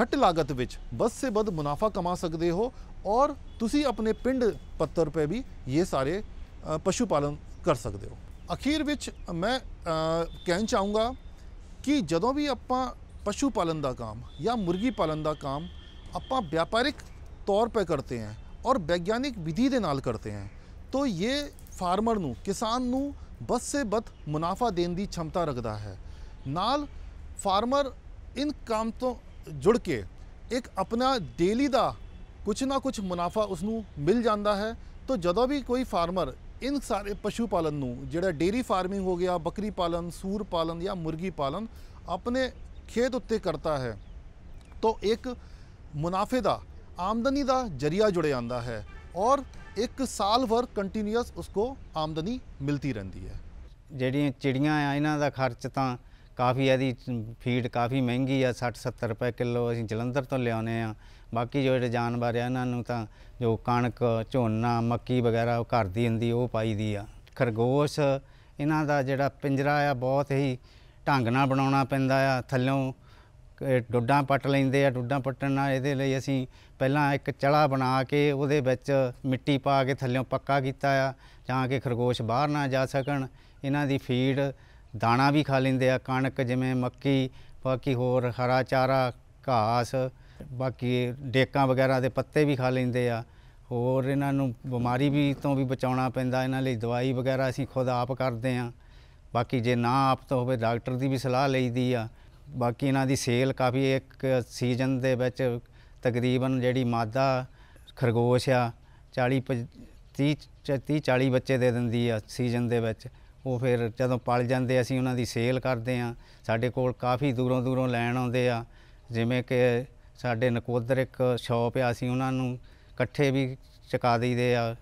ਘੱਟ ਲਾਗਤ ਵਿੱਚ ਬਸ ਸੇ ਬਦ ਮੁਨਾਫਾ ਕਮਾ ਸਕਦੇ ਹੋ ਔਰ ਤੁਸੀਂ ਆਪਣੇ ਪਿੰਡ ਪੱਤਰ 'ਤੇ ਵੀ ਇਹ ਸਾਰੇ ਪਸ਼ੂ ਪਾਲਨ ਕਰ ਸਕਦੇ ਹੋ ਅਖੀਰ ਵਿੱਚ ਮੈਂ ਕਹਿਣ ਚਾਹੂੰਗਾ ਕਿ ਜਦੋਂ ਵੀ ਆਪਾਂ ਪਸ਼ੂ ਪਾਲਨ ਦਾ ਕੰਮ ਜਾਂ ਮੁਰਗੀ ਪਾਲਨ ਦਾ ਕੰਮ ਆਪਾਂ ਵਪਾਰਿਕ ਤੌਰ 'ਤੇ ਕਰਤੇ ਹਾਂ ਔਰ ਵਿਗਿਆਨਿਕ ਵਿਧੀ ਦੇ ਨਾਲ ਕਰਤੇ ਹਾਂ ਤਾਂ ਇਹ ਫਾਰਮਰ ਨੂੰ ਕਿਸਾਨ ਨੂੰ ਬਸ ਸੇ ਬਤ ਮੁਨਾਫਾ ਦੇਣ ਦੀ ਛਮਤਾ ਰੱਖਦਾ ਹੈ ਨਾਲ ਫਾਰਮਰ ਇਨ ਕੰਮ ਤੋਂ ਜੁੜ ਕੇ ਇੱਕ ਆਪਣਾ ਡੇਲੀ ਦਾ ਕੁਝ ਨਾ ਕੁਝ ਮੁਨਾਫਾ ਉਸ ਨੂੰ ਮਿਲ ਜਾਂਦਾ ਹੈ ਤਾਂ ਜਦੋਂ ਵੀ ਕੋਈ ਫਾਰਮਰ ਇਨ ਸਾਰੇ ਪਸ਼ੂ ਪਾਲਨ ਨੂੰ ਜਿਹੜਾ ਡੇਰੀ ਫਾਰਮਿੰਗ ਹੋ ਗਿਆ ਬੱਕਰੀ ਪਾਲਨ ਸੂਰ ਪਾਲਨ ਜਾਂ ਮੁਰਗੀ ਪਾਲਨ ਆਪਣੇ ਖੇਤ ਉੱਤੇ ਕਰਤਾ ਹੈ ਤਾਂ ਇੱਕ ਮੁਨਾਫੇ ਦਾ ਆਮਦਨੀ ਦਾ ਜਰੀਆ ਜੁੜ ਜਾਂਦਾ ਹੈ ਔਰ ਇੱਕ ਸਾਲ ਵਰ ਕੰਟੀਨਿਊਸ ਉਸਕੋ ਆਮਦਨੀ ਮਿਲਦੀ ਰਹਿੰਦੀ ਹੈ ਜਿਹੜੀਆਂ ਚਿੜੀਆਂ ਆ ਇਹਨਾਂ ਦਾ ਖਰਚ ਤਾਂ ਕਾਫੀ ਇਹਦੀ ਫੀਡ ਕਾਫੀ ਮਹਿੰਗੀ ਆ 60 70 ਰੁਪਏ ਕਿਲੋ ਅਸੀਂ ਜਲੰਧਰ ਤੋਂ ਲਿਆਉਨੇ ਆ ਬਾਕੀ ਜੋ ਜਿਹੜੇ ਜਾਨਵਰ ਆ ਇਹਨਾਂ ਨੂੰ ਤਾਂ ਜੋ ਕਣਕ ਝੋਨਾ ਮੱਕੀ ਵਗੈਰਾ ਉਹ ਘਰ ਦੀ ਹੁੰਦੀ ਉਹ ਪਾਈ ਦੀ ਆ ਖਰਗੋਸ਼ ਇਹਨਾਂ ਦਾ ਜਿਹੜਾ ਪਿੰਜਰਾ ਆ ਬਹੁਤ ਹੀ ਢੰਗ ਨਾਲ ਬਣਾਉਣਾ ਪੈਂਦਾ ਆ ਥੱਲੋਂ ਡੁੱਡਾਂ ਪੱਟ ਲੈਂਦੇ ਆ ਡੁੱਡਾਂ ਪੱਟਣ ਨਾਲ ਇਹਦੇ ਲਈ ਅਸੀਂ ਪਹਿਲਾਂ ਇੱਕ ਚੜਾ ਬਣਾ ਕੇ ਉਹਦੇ ਵਿੱਚ ਮਿੱਟੀ ਪਾ ਕੇ ਥੱਲੋਂ ਪੱਕਾ ਕੀਤਾ ਆ ਤਾਂ ਕਿ ਖਰਗੋਸ਼ ਬਾਹਰ ਨਾ ਜਾ ਸਕਣ ਇਹਨਾਂ ਦੀ ਫੀਡ ਦਾਣਾ ਵੀ ਖਾ ਲੈਂਦੇ ਆ ਕਣਕ ਜਿਵੇਂ ਮੱਕੀ ਬਾਕੀ ਹੋਰ ਹਰਾ ਚਾਰਾ ਘਾਸ ਬਾਕੀ ਡੇਕਾਂ ਵਗੈਰਾ ਦੇ ਪੱਤੇ ਵੀ ਖਾ ਲੈਂਦੇ ਆ ਹੋਰ ਇਹਨਾਂ ਨੂੰ ਬਿਮਾਰੀ ਵੀ ਤੋਂ ਵੀ ਬਚਾਉਣਾ ਪੈਂਦਾ ਇਹਨਾਂ ਲਈ ਦਵਾਈ ਵਗੈਰਾ ਅਸੀਂ ਖੁਦ ਆਪ ਕਰਦੇ ਆ ਬਾਕੀ ਜੇ ਨਾ ਆਪ ਤਾਂ ਹੋਵੇ ਡਾਕਟਰ ਦੀ ਵੀ ਸਲਾਹ ਲਈਦੀ ਆ ਬਾਕੀ ਇਹਨਾਂ ਦੀ ਸੇਲ ਕਾਫੀ ਇੱਕ ਸੀਜ਼ਨ ਦੇ ਵਿੱਚ ਤਕਰੀਬਨ ਜਿਹੜੀ ਮਾਦਾ ਖਰਗੋਸ਼ ਆ 40 30 30 40 ਬੱਚੇ ਦੇ ਦਿੰਦੀ ਆ ਸੀਜ਼ਨ ਦੇ ਵਿੱਚ ਉਹ ਫਿਰ ਜਦੋਂ ਪਲ ਜਾਂਦੇ ਅਸੀਂ ਉਹਨਾਂ ਦੀ ਸੇਲ ਕਰਦੇ ਆ ਸਾਡੇ ਕੋਲ ਕਾਫੀ ਦੂਰੋਂ ਦੂਰੋਂ ਲੈਣ ਆਉਂਦੇ ਆ ਜਿਵੇਂ ਕਿ ਸਾਡੇ ਨਕੋਦਰ ਇੱਕ ਸ਼ਾਪ ਆ ਅਸੀਂ ਉਹਨਾਂ ਨੂੰ ਇਕੱਠੇ ਵੀ ਚਕਾ ਦਈਦੇ ਆ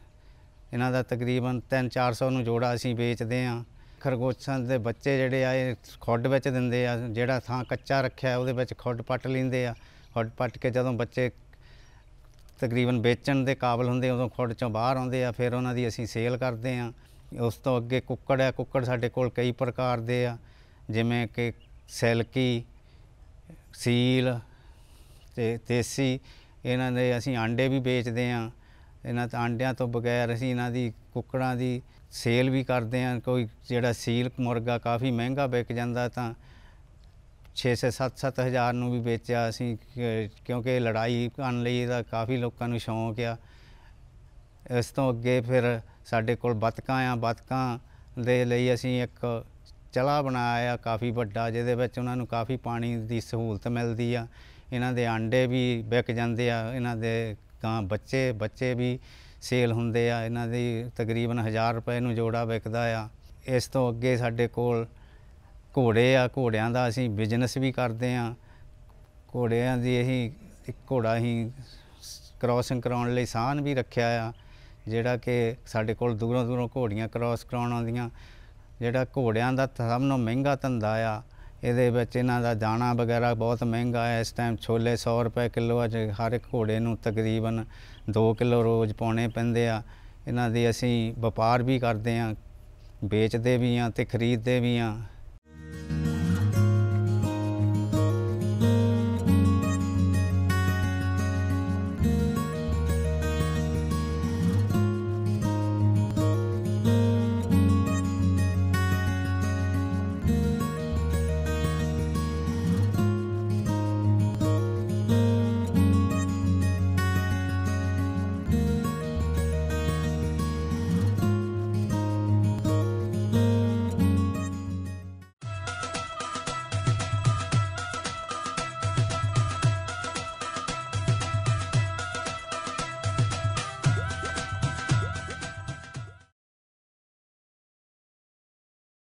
ਇਹਨਾਂ ਦਾ ਤਕਰੀਬਨ 3-400 ਨੂੰ ਜੋੜਾ ਅਸੀਂ ਵੇਚਦੇ ਆ ਖਰਗੋਸ਼ਾਂ ਦੇ ਬੱਚੇ ਜਿਹੜੇ ਆ ਇਹ ਖੁੱਡ ਵਿੱਚ ਦਿੰਦੇ ਆ ਜਿਹੜਾ ਥਾਂ ਕੱਚਾ ਰੱਖਿਆ ਉਹਦੇ ਵਿੱਚ ਖੁੱਡ ਪੱਟ ਲੈਂਦੇ ਆ ਖੁੱਡ ਪੱਟ ਕੇ ਜਦੋਂ ਬੱਚੇ ਤਕਰੀਬਨ ਵੇਚਣ ਦੇ ਕਾਬਲ ਹੁੰਦੇ ਉਦੋਂ ਖੁੱਡ ਚੋਂ ਬਾਹਰ ਆਉਂਦੇ ਆ ਫਿਰ ਉਹਨਾਂ ਦੀ ਅਸੀਂ ਸੇਲ ਕਰਦੇ ਆ ਉਸ ਤੋਂ ਅੱਗੇ ਕੁੱਕੜ ਆ ਕੁੱਕੜ ਸਾਡੇ ਕੋਲ ਕਈ ਪ੍ਰਕਾਰ ਦੇ ਆ ਜਿਵੇਂ ਕਿ ਸੈਲਕੀ ਸੀਲ ਤੇ ਦੇਸੀ ਇਹਨਾਂ ਦੇ ਅਸੀਂ ਆਂਡੇ ਵੀ ਵੇਚਦੇ ਆ ਇਹਨਾਂ ਤਾਂ ਆਂਡਿਆਂ ਤੋਂ ਬਗੈਰ ਅਸੀਂ ਇਹਨਾਂ ਦੀ ਕੁੱਕੜਾਂ ਦੀ ਸੇਲ ਵੀ ਕਰਦੇ ਆ ਕੋਈ ਜਿਹੜਾ ਸੀਲ ਮੁਰਗਾ ਕਾਫੀ ਮਹਿੰਗਾ ਵਿਕ ਜਾਂਦਾ ਤਾਂ 6-7 ਹਜ਼ਾਰ ਨੂੰ ਵੀ ਵੇਚਿਆ ਅਸੀਂ ਕਿਉਂਕਿ ਲੜਾਈ ਕਰਨ ਲਈ ਦਾ ਕਾਫੀ ਲੋਕਾਂ ਨੂੰ ਸ਼ੌਂਕ ਆ ਇਸ ਤੋਂ ਅੱਗੇ ਫਿਰ ਸਾਡੇ ਕੋਲ ਬਤਕਾਂ ਆ ਬਤਕਾਂ ਦੇ ਲਈ ਅਸੀਂ ਇੱਕ ਚਲਾ ਬਣਾਇਆ ਕਾਫੀ ਵੱਡਾ ਜਿਹਦੇ ਵਿੱਚ ਉਹਨਾਂ ਨੂੰ ਕਾਫੀ ਪਾਣੀ ਦੀ ਸਹੂਲਤ ਮਿਲਦੀ ਆ ਇਹਨਾਂ ਦੇ ਆਂਡੇ ਵੀ ਵਿਕ ਜਾਂਦੇ ਆ ਇਹਨਾਂ ਦੇ ਕਾਂ ਬੱਚੇ ਬੱਚੇ ਵੀ ਸੇਲ ਹੁੰਦੇ ਆ ਇਹਨਾਂ ਦੀ ਤਕਰੀਬਨ 1000 ਰੁਪਏ ਨੂੰ ਜੋੜਾ ਵਿਕਦਾ ਆ ਇਸ ਤੋਂ ਅੱਗੇ ਸਾਡੇ ਕੋਲ ਘੋੜੇ ਆ ਘੋੜਿਆਂ ਦਾ ਅਸੀਂ ਬਿਜ਼ਨਸ ਵੀ ਕਰਦੇ ਆ ਘੋੜਿਆਂ ਦੀ ਅਸੀਂ ਇੱਕ ਘੋੜਾ ਹੀ ਕਰਾਸਿੰਗ ਕਰਾਉਣ ਲਈ ਸਾਨ ਵੀ ਰੱਖਿਆ ਆ ਜਿਹੜਾ ਕਿ ਸਾਡੇ ਕੋਲ ਦੂਰੋਂ ਦੂਰੋਂ ਘੋੜੀਆਂ ਕ੍ਰਾਸ ਕਰਾਉਣ ਆਉਂਦੀਆਂ ਜਿਹੜਾ ਘੋੜਿਆਂ ਦਾ ਸਭ ਤੋਂ ਮਹਿੰਗਾ ਧੰਦਾ ਆ ਇਹਦੇ ਵਿੱਚ ਇਹਨਾਂ ਦਾ ਦਾਣਾ ਵਗੈਰਾ ਬਹੁਤ ਮਹਿੰਗਾ ਹੈ ਇਸ ਟਾਈਮ ਛੋਲੇ 100 ਰੁਪਏ ਕਿਲੋ ਅਜ ਹਰ ਇੱਕ ਘੋੜੇ ਨੂੰ ਤਕਰੀਬਨ 2 ਕਿਲੋ ਰੋਜ਼ ਪਾਉਣੇ ਪੈਂਦੇ ਆ ਇਹਨਾਂ ਦੀ ਅਸੀਂ ਵਪਾਰ ਵੀ ਕਰਦੇ ਆ ਵੇਚਦੇ ਵੀ ਆ ਤੇ ਖਰੀਦਦੇ ਵੀ ਆ